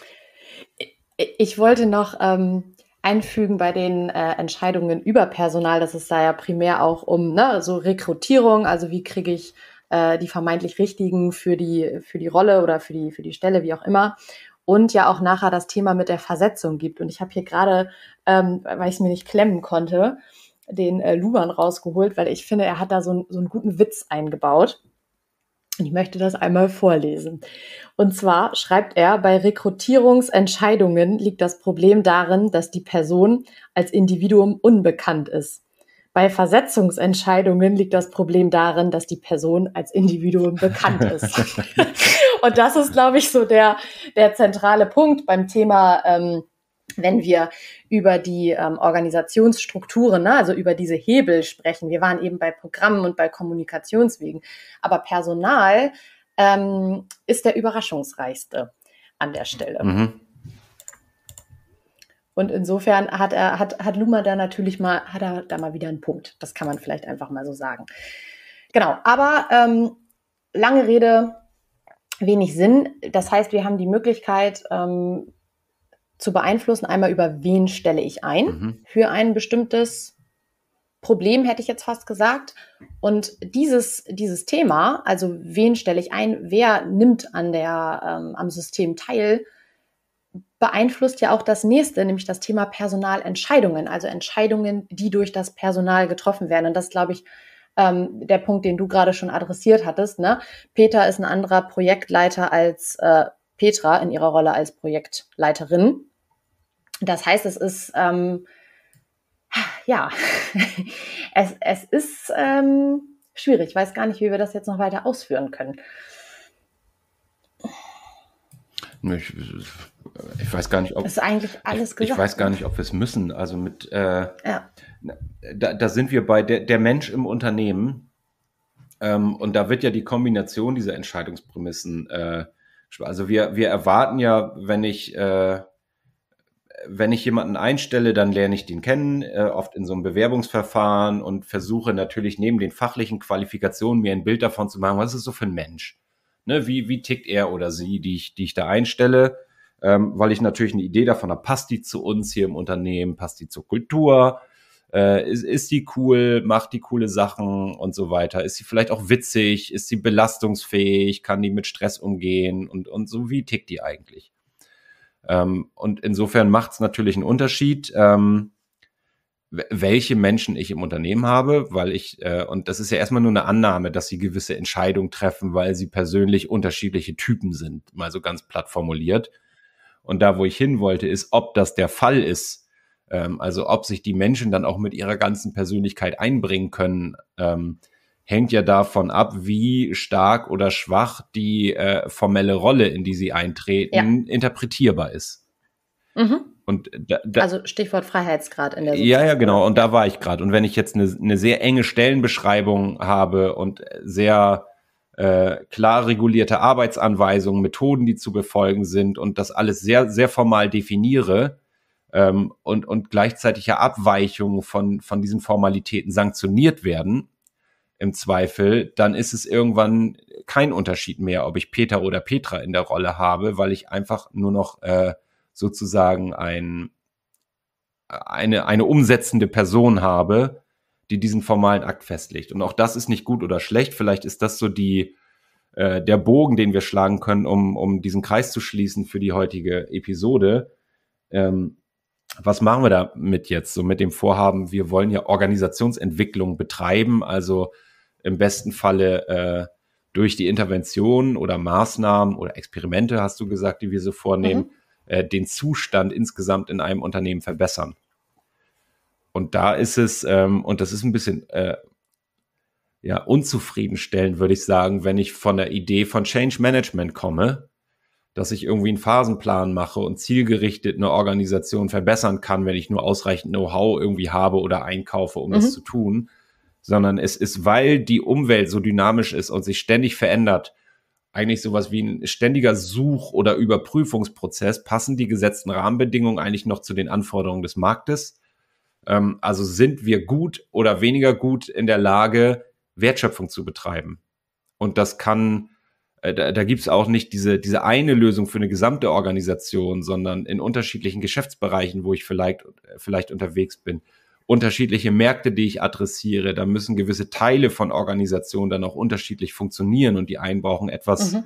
Ich, wollte noch ähm, einfügen bei den äh, Entscheidungen über Personal, dass es da ja primär auch um ne, so Rekrutierung, also wie kriege ich äh, die vermeintlich Richtigen für die, für die Rolle oder für die, für die Stelle, wie auch immer und ja auch nachher das Thema mit der Versetzung gibt. Und ich habe hier gerade, ähm, weil ich es mir nicht klemmen konnte, den äh, Luhmann rausgeholt, weil ich finde, er hat da so, ein, so einen guten Witz eingebaut. Und ich möchte das einmal vorlesen. Und zwar schreibt er, bei Rekrutierungsentscheidungen liegt das Problem darin, dass die Person als Individuum unbekannt ist. Bei Versetzungsentscheidungen liegt das Problem darin, dass die Person als Individuum bekannt ist. (laughs) und das ist, glaube ich, so der, der zentrale Punkt beim Thema, ähm, wenn wir über die ähm, Organisationsstrukturen, ne, also über diese Hebel sprechen. Wir waren eben bei Programmen und bei Kommunikationswegen. Aber Personal ähm, ist der überraschungsreichste an der Stelle. Mhm. Und insofern hat er, hat, hat Luma da natürlich mal, hat er da mal wieder einen Punkt. Das kann man vielleicht einfach mal so sagen. Genau, aber ähm, lange Rede, wenig Sinn. Das heißt, wir haben die Möglichkeit ähm, zu beeinflussen, einmal über wen stelle ich ein mhm. für ein bestimmtes Problem, hätte ich jetzt fast gesagt. Und dieses, dieses Thema, also wen stelle ich ein, wer nimmt an der, ähm, am System teil, beeinflusst ja auch das nächste, nämlich das Thema Personalentscheidungen, also Entscheidungen, die durch das Personal getroffen werden. Und das, glaube ich, ähm, der Punkt, den du gerade schon adressiert hattest. Ne? Peter ist ein anderer Projektleiter als äh, Petra in ihrer Rolle als Projektleiterin. Das heißt, es ist ähm, ja, (laughs) es, es ist ähm, schwierig. Ich weiß gar nicht, wie wir das jetzt noch weiter ausführen können. Ich, ich weiß gar nicht, ob. Das ist eigentlich alles gesagt. Ich weiß gar nicht, ob wir es müssen. Also mit. Äh, ja. da, da sind wir bei der, der Mensch im Unternehmen. Ähm, und da wird ja die Kombination dieser Entscheidungsprämissen. Äh, also wir, wir erwarten ja, wenn ich. Äh, wenn ich jemanden einstelle, dann lerne ich den kennen, äh, oft in so einem Bewerbungsverfahren und versuche natürlich neben den fachlichen Qualifikationen mir ein Bild davon zu machen, was ist so für ein Mensch? Ne, wie, wie tickt er oder sie, die ich, die ich da einstelle? ähm, weil ich natürlich eine Idee davon habe, passt die zu uns hier im Unternehmen, passt die zur Kultur, äh, ist, ist die cool, macht die coole Sachen und so weiter, ist sie vielleicht auch witzig, ist sie belastungsfähig, kann die mit Stress umgehen und, und so, wie tickt die eigentlich? Ähm, und insofern macht es natürlich einen Unterschied. Ähm, welche Menschen ich im Unternehmen habe, weil ich, äh, und das ist ja erstmal nur eine Annahme, dass sie gewisse Entscheidungen treffen, weil sie persönlich unterschiedliche Typen sind, mal so ganz platt formuliert. Und da, wo ich hin wollte, ist, ob das der Fall ist. Ähm, also ob sich die Menschen dann auch mit ihrer ganzen Persönlichkeit einbringen können, ähm, hängt ja davon ab, wie stark oder schwach die äh, formelle Rolle, in die sie eintreten, ja. interpretierbar ist. Mhm. Und da, da, also Stichwort Freiheitsgrad in der Sozial Ja, ja, genau. Und da war ich gerade. Und wenn ich jetzt eine, eine sehr enge Stellenbeschreibung habe und sehr äh, klar regulierte Arbeitsanweisungen, Methoden, die zu befolgen sind und das alles sehr, sehr formal definiere ähm, und, und gleichzeitig ja Abweichungen von, von diesen Formalitäten sanktioniert werden, im Zweifel, dann ist es irgendwann kein Unterschied mehr, ob ich Peter oder Petra in der Rolle habe, weil ich einfach nur noch äh, sozusagen ein, eine, eine umsetzende Person habe, die diesen formalen Akt festlegt. Und auch das ist nicht gut oder schlecht. Vielleicht ist das so die, äh, der Bogen, den wir schlagen können, um, um diesen Kreis zu schließen für die heutige Episode. Ähm, was machen wir damit jetzt? So mit dem Vorhaben, wir wollen ja Organisationsentwicklung betreiben, also im besten Falle äh, durch die Interventionen oder Maßnahmen oder Experimente, hast du gesagt, die wir so vornehmen, mhm. äh, den Zustand insgesamt in einem Unternehmen verbessern. Und da ist es, ähm, und das ist ein bisschen äh, ja, unzufriedenstellend, würde ich sagen, wenn ich von der Idee von Change Management komme, dass ich irgendwie einen Phasenplan mache und zielgerichtet eine Organisation verbessern kann, wenn ich nur ausreichend Know-how irgendwie habe oder einkaufe, um mhm. das zu tun, sondern es ist, weil die Umwelt so dynamisch ist und sich ständig verändert, eigentlich sowas wie ein ständiger Such- oder Überprüfungsprozess, passen die gesetzten Rahmenbedingungen eigentlich noch zu den Anforderungen des Marktes? Ähm, also sind wir gut oder weniger gut in der Lage, Wertschöpfung zu betreiben? Und das kann, äh, da, da gibt es auch nicht diese, diese eine Lösung für eine gesamte Organisation, sondern in unterschiedlichen Geschäftsbereichen, wo ich vielleicht, vielleicht unterwegs bin unterschiedliche Märkte, die ich adressiere. Da müssen gewisse Teile von Organisationen dann auch unterschiedlich funktionieren und die einen brauchen etwas, mhm.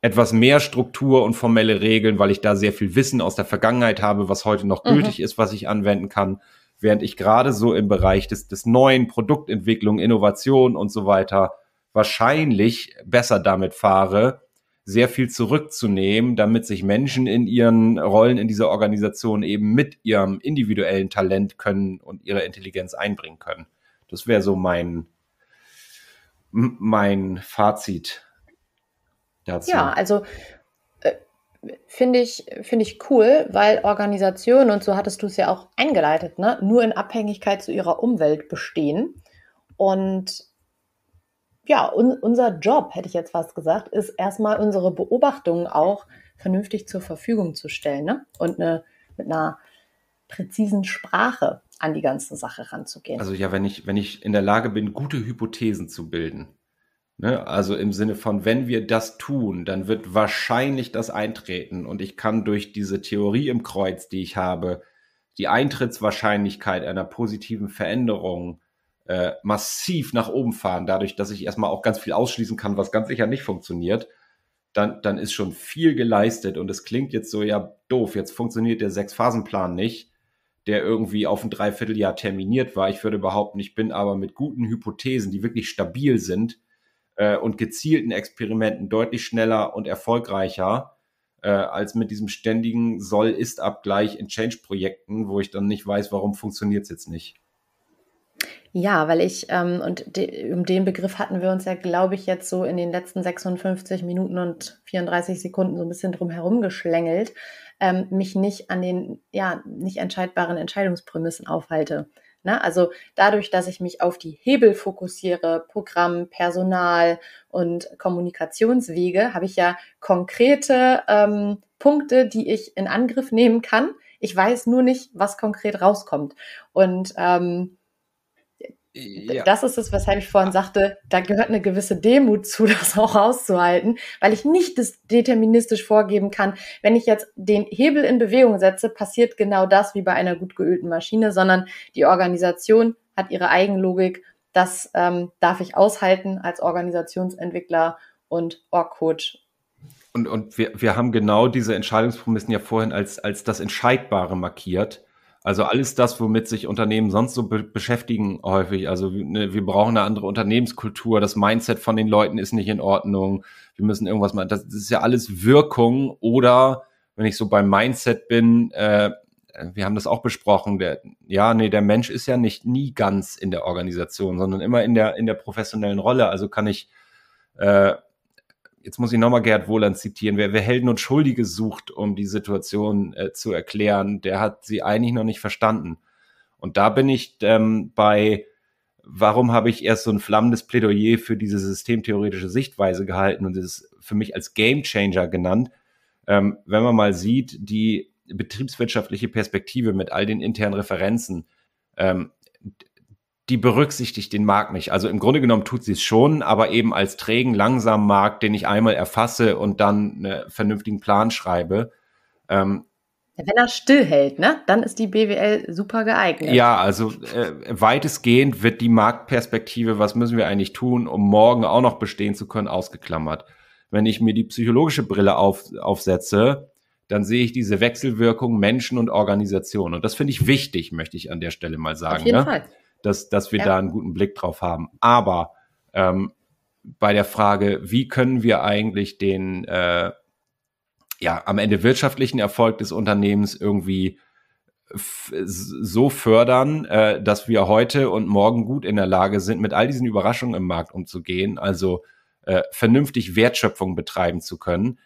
etwas mehr Struktur und formelle Regeln, weil ich da sehr viel Wissen aus der Vergangenheit habe, was heute noch mhm. gültig ist, was ich anwenden kann während ich gerade so im Bereich des, des neuen Produktentwicklung, Innovation und so weiter wahrscheinlich besser damit fahre, sehr viel zurückzunehmen, damit sich Menschen in ihren Rollen in dieser Organisation eben mit ihrem individuellen Talent können und ihrer Intelligenz einbringen können. Das wäre so mein, mein Fazit dazu. Ja, also finde ich, finde ich cool, weil Organisationen, und so hattest du es ja auch eingeleitet, ne, nur in Abhängigkeit zu ihrer Umwelt bestehen. Und ja, un unser Job, hätte ich jetzt fast gesagt, ist erstmal unsere Beobachtungen auch vernünftig zur Verfügung zu stellen ne? und eine, mit einer präzisen Sprache an die ganze Sache ranzugehen. Also ja, wenn ich, wenn ich in der Lage bin, gute Hypothesen zu bilden, Ne? Also im Sinne von, wenn wir das tun, dann wird wahrscheinlich das eintreten und ich kann durch diese Theorie im Kreuz, die ich habe, die Eintrittswahrscheinlichkeit einer positiven Veränderung äh, massiv nach oben fahren, dadurch, dass ich erstmal auch ganz viel ausschließen kann, was ganz sicher nicht funktioniert. Dann, dann ist schon viel geleistet und es klingt jetzt so, ja, doof, jetzt funktioniert der Sechs-Phasen-Plan nicht der irgendwie auf ein Dreivierteljahr terminiert war. Ich würde behaupten, ich bin aber mit guten Hypothesen, die wirklich stabil sind, äh, und gezielten Experimenten deutlich schneller und erfolgreicher äh, als mit diesem ständigen Soll-Ist-Abgleich in Change-Projekten, wo ich dann nicht weiß, warum funktioniert es jetzt nicht. Ja, weil ich, ähm, und de, um den Begriff hatten wir uns ja, glaube ich, jetzt so in den letzten 56 Minuten und 34 Sekunden so ein bisschen drum herum geschlängelt, ähm, mich nicht an den, ja, nicht entscheidbaren Entscheidungsprämissen aufhalte. Na, ne? also dadurch, dass ich mich auf die Hebel fokussiere, Programm, Personal und Kommunikationswege, habe ich ja konkrete ähm, Punkte, die ich in Angriff nehmen kann. Ich weiß nur nicht, was konkret rauskommt. Und ähm, ja. Das ist es, weshalb ich vorhin sagte, da gehört eine gewisse Demut zu, (laughs) das auch auszuhalten, weil ich nicht das deterministisch vorgeben kann, wenn ich jetzt den Hebel in Bewegung setze, passiert genau das wie bei einer gut geölten Maschine, sondern die Organisation hat ihre Eigenlogik. Das ähm, darf ich aushalten als Organisationsentwickler und Org-Coach und, und wir, wir haben genau diese Entscheidungspromissen ja vorhin als, als das Entscheidbare markiert. Also alles das, womit sich Unternehmen sonst so be beschäftigen, häufig. Also ne, wir brauchen eine andere Unternehmenskultur, das Mindset von den Leuten ist nicht in Ordnung, wir müssen irgendwas machen. Das, das ist ja alles Wirkung oder wenn ich so beim Mindset bin, äh, wir haben das auch besprochen, der, ja, nee, der Mensch ist ja nicht nie ganz in der Organisation, sondern immer in der, in der professionellen Rolle. Also kann ich äh, jetzt muss ich nochmal Gerhard Wohland zitieren, wer, wer Helden und Schuldige sucht, um die Situation äh, zu erklären, der hat sie eigentlich noch nicht verstanden. Und da bin ich ähm, bei, warum habe ich erst so ein flammendes Plädoyer für diese systemtheoretische Sichtweise gehalten und es für mich als Game Changer genannt. Ähm, wenn man mal sieht, die betriebswirtschaftliche Perspektive mit all den internen Referenzen, ähm, die berücksichtigt den Markt nicht. Also im Grunde genommen tut sie es schon, aber eben als trägen, langsamen Markt, den ich einmal erfasse und dann einen vernünftigen Plan schreibe. Ähm, wenn er stillhält, ne, dann ist die BWL super geeignet. Ja, also äh, weitestgehend wird die Marktperspektive, was müssen wir eigentlich tun, um morgen auch noch bestehen zu können, ausgeklammert. Wenn ich mir die psychologische Brille auf, aufsetze, dann sehe ich diese Wechselwirkung Menschen und Organisation. Und das finde ich wichtig, möchte ich an der Stelle mal sagen. Auf jeden ne? Fall dass, dass wir ja. da einen guten Blick drauf haben. Aber ähm, bei der Frage, wie können wir eigentlich den äh, ja am Ende wirtschaftlichen Erfolg des Unternehmens irgendwie so fördern, äh, dass wir heute und morgen gut in der Lage sind, mit all diesen Überraschungen im Markt umzugehen, also äh, vernünftig Wertschöpfung betreiben zu können.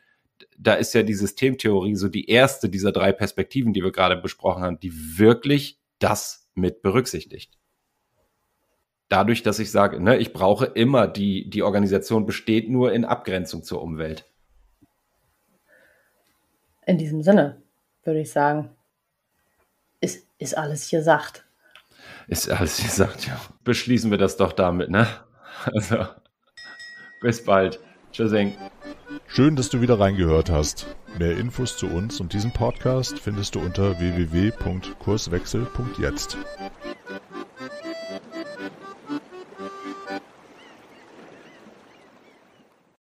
Da ist ja die Systemtheorie so die erste dieser drei Perspektiven, die wir gerade besprochen haben, die wirklich das mit berücksichtigt dadurch, dass ich sage, ne, ich brauche immer die, die Organisation besteht nur in Abgrenzung zur Umwelt. In diesem Sinne würde ich sagen, ist, ist alles hier sagt. Ist alles hier sagt, ja. Beschließen wir das doch damit, ne? Also, bis bald. Tschüssing. Schön, dass du wieder reingehört hast. Mehr Infos zu uns und diesem Podcast findest du unter www.kurswechsel.jetzt.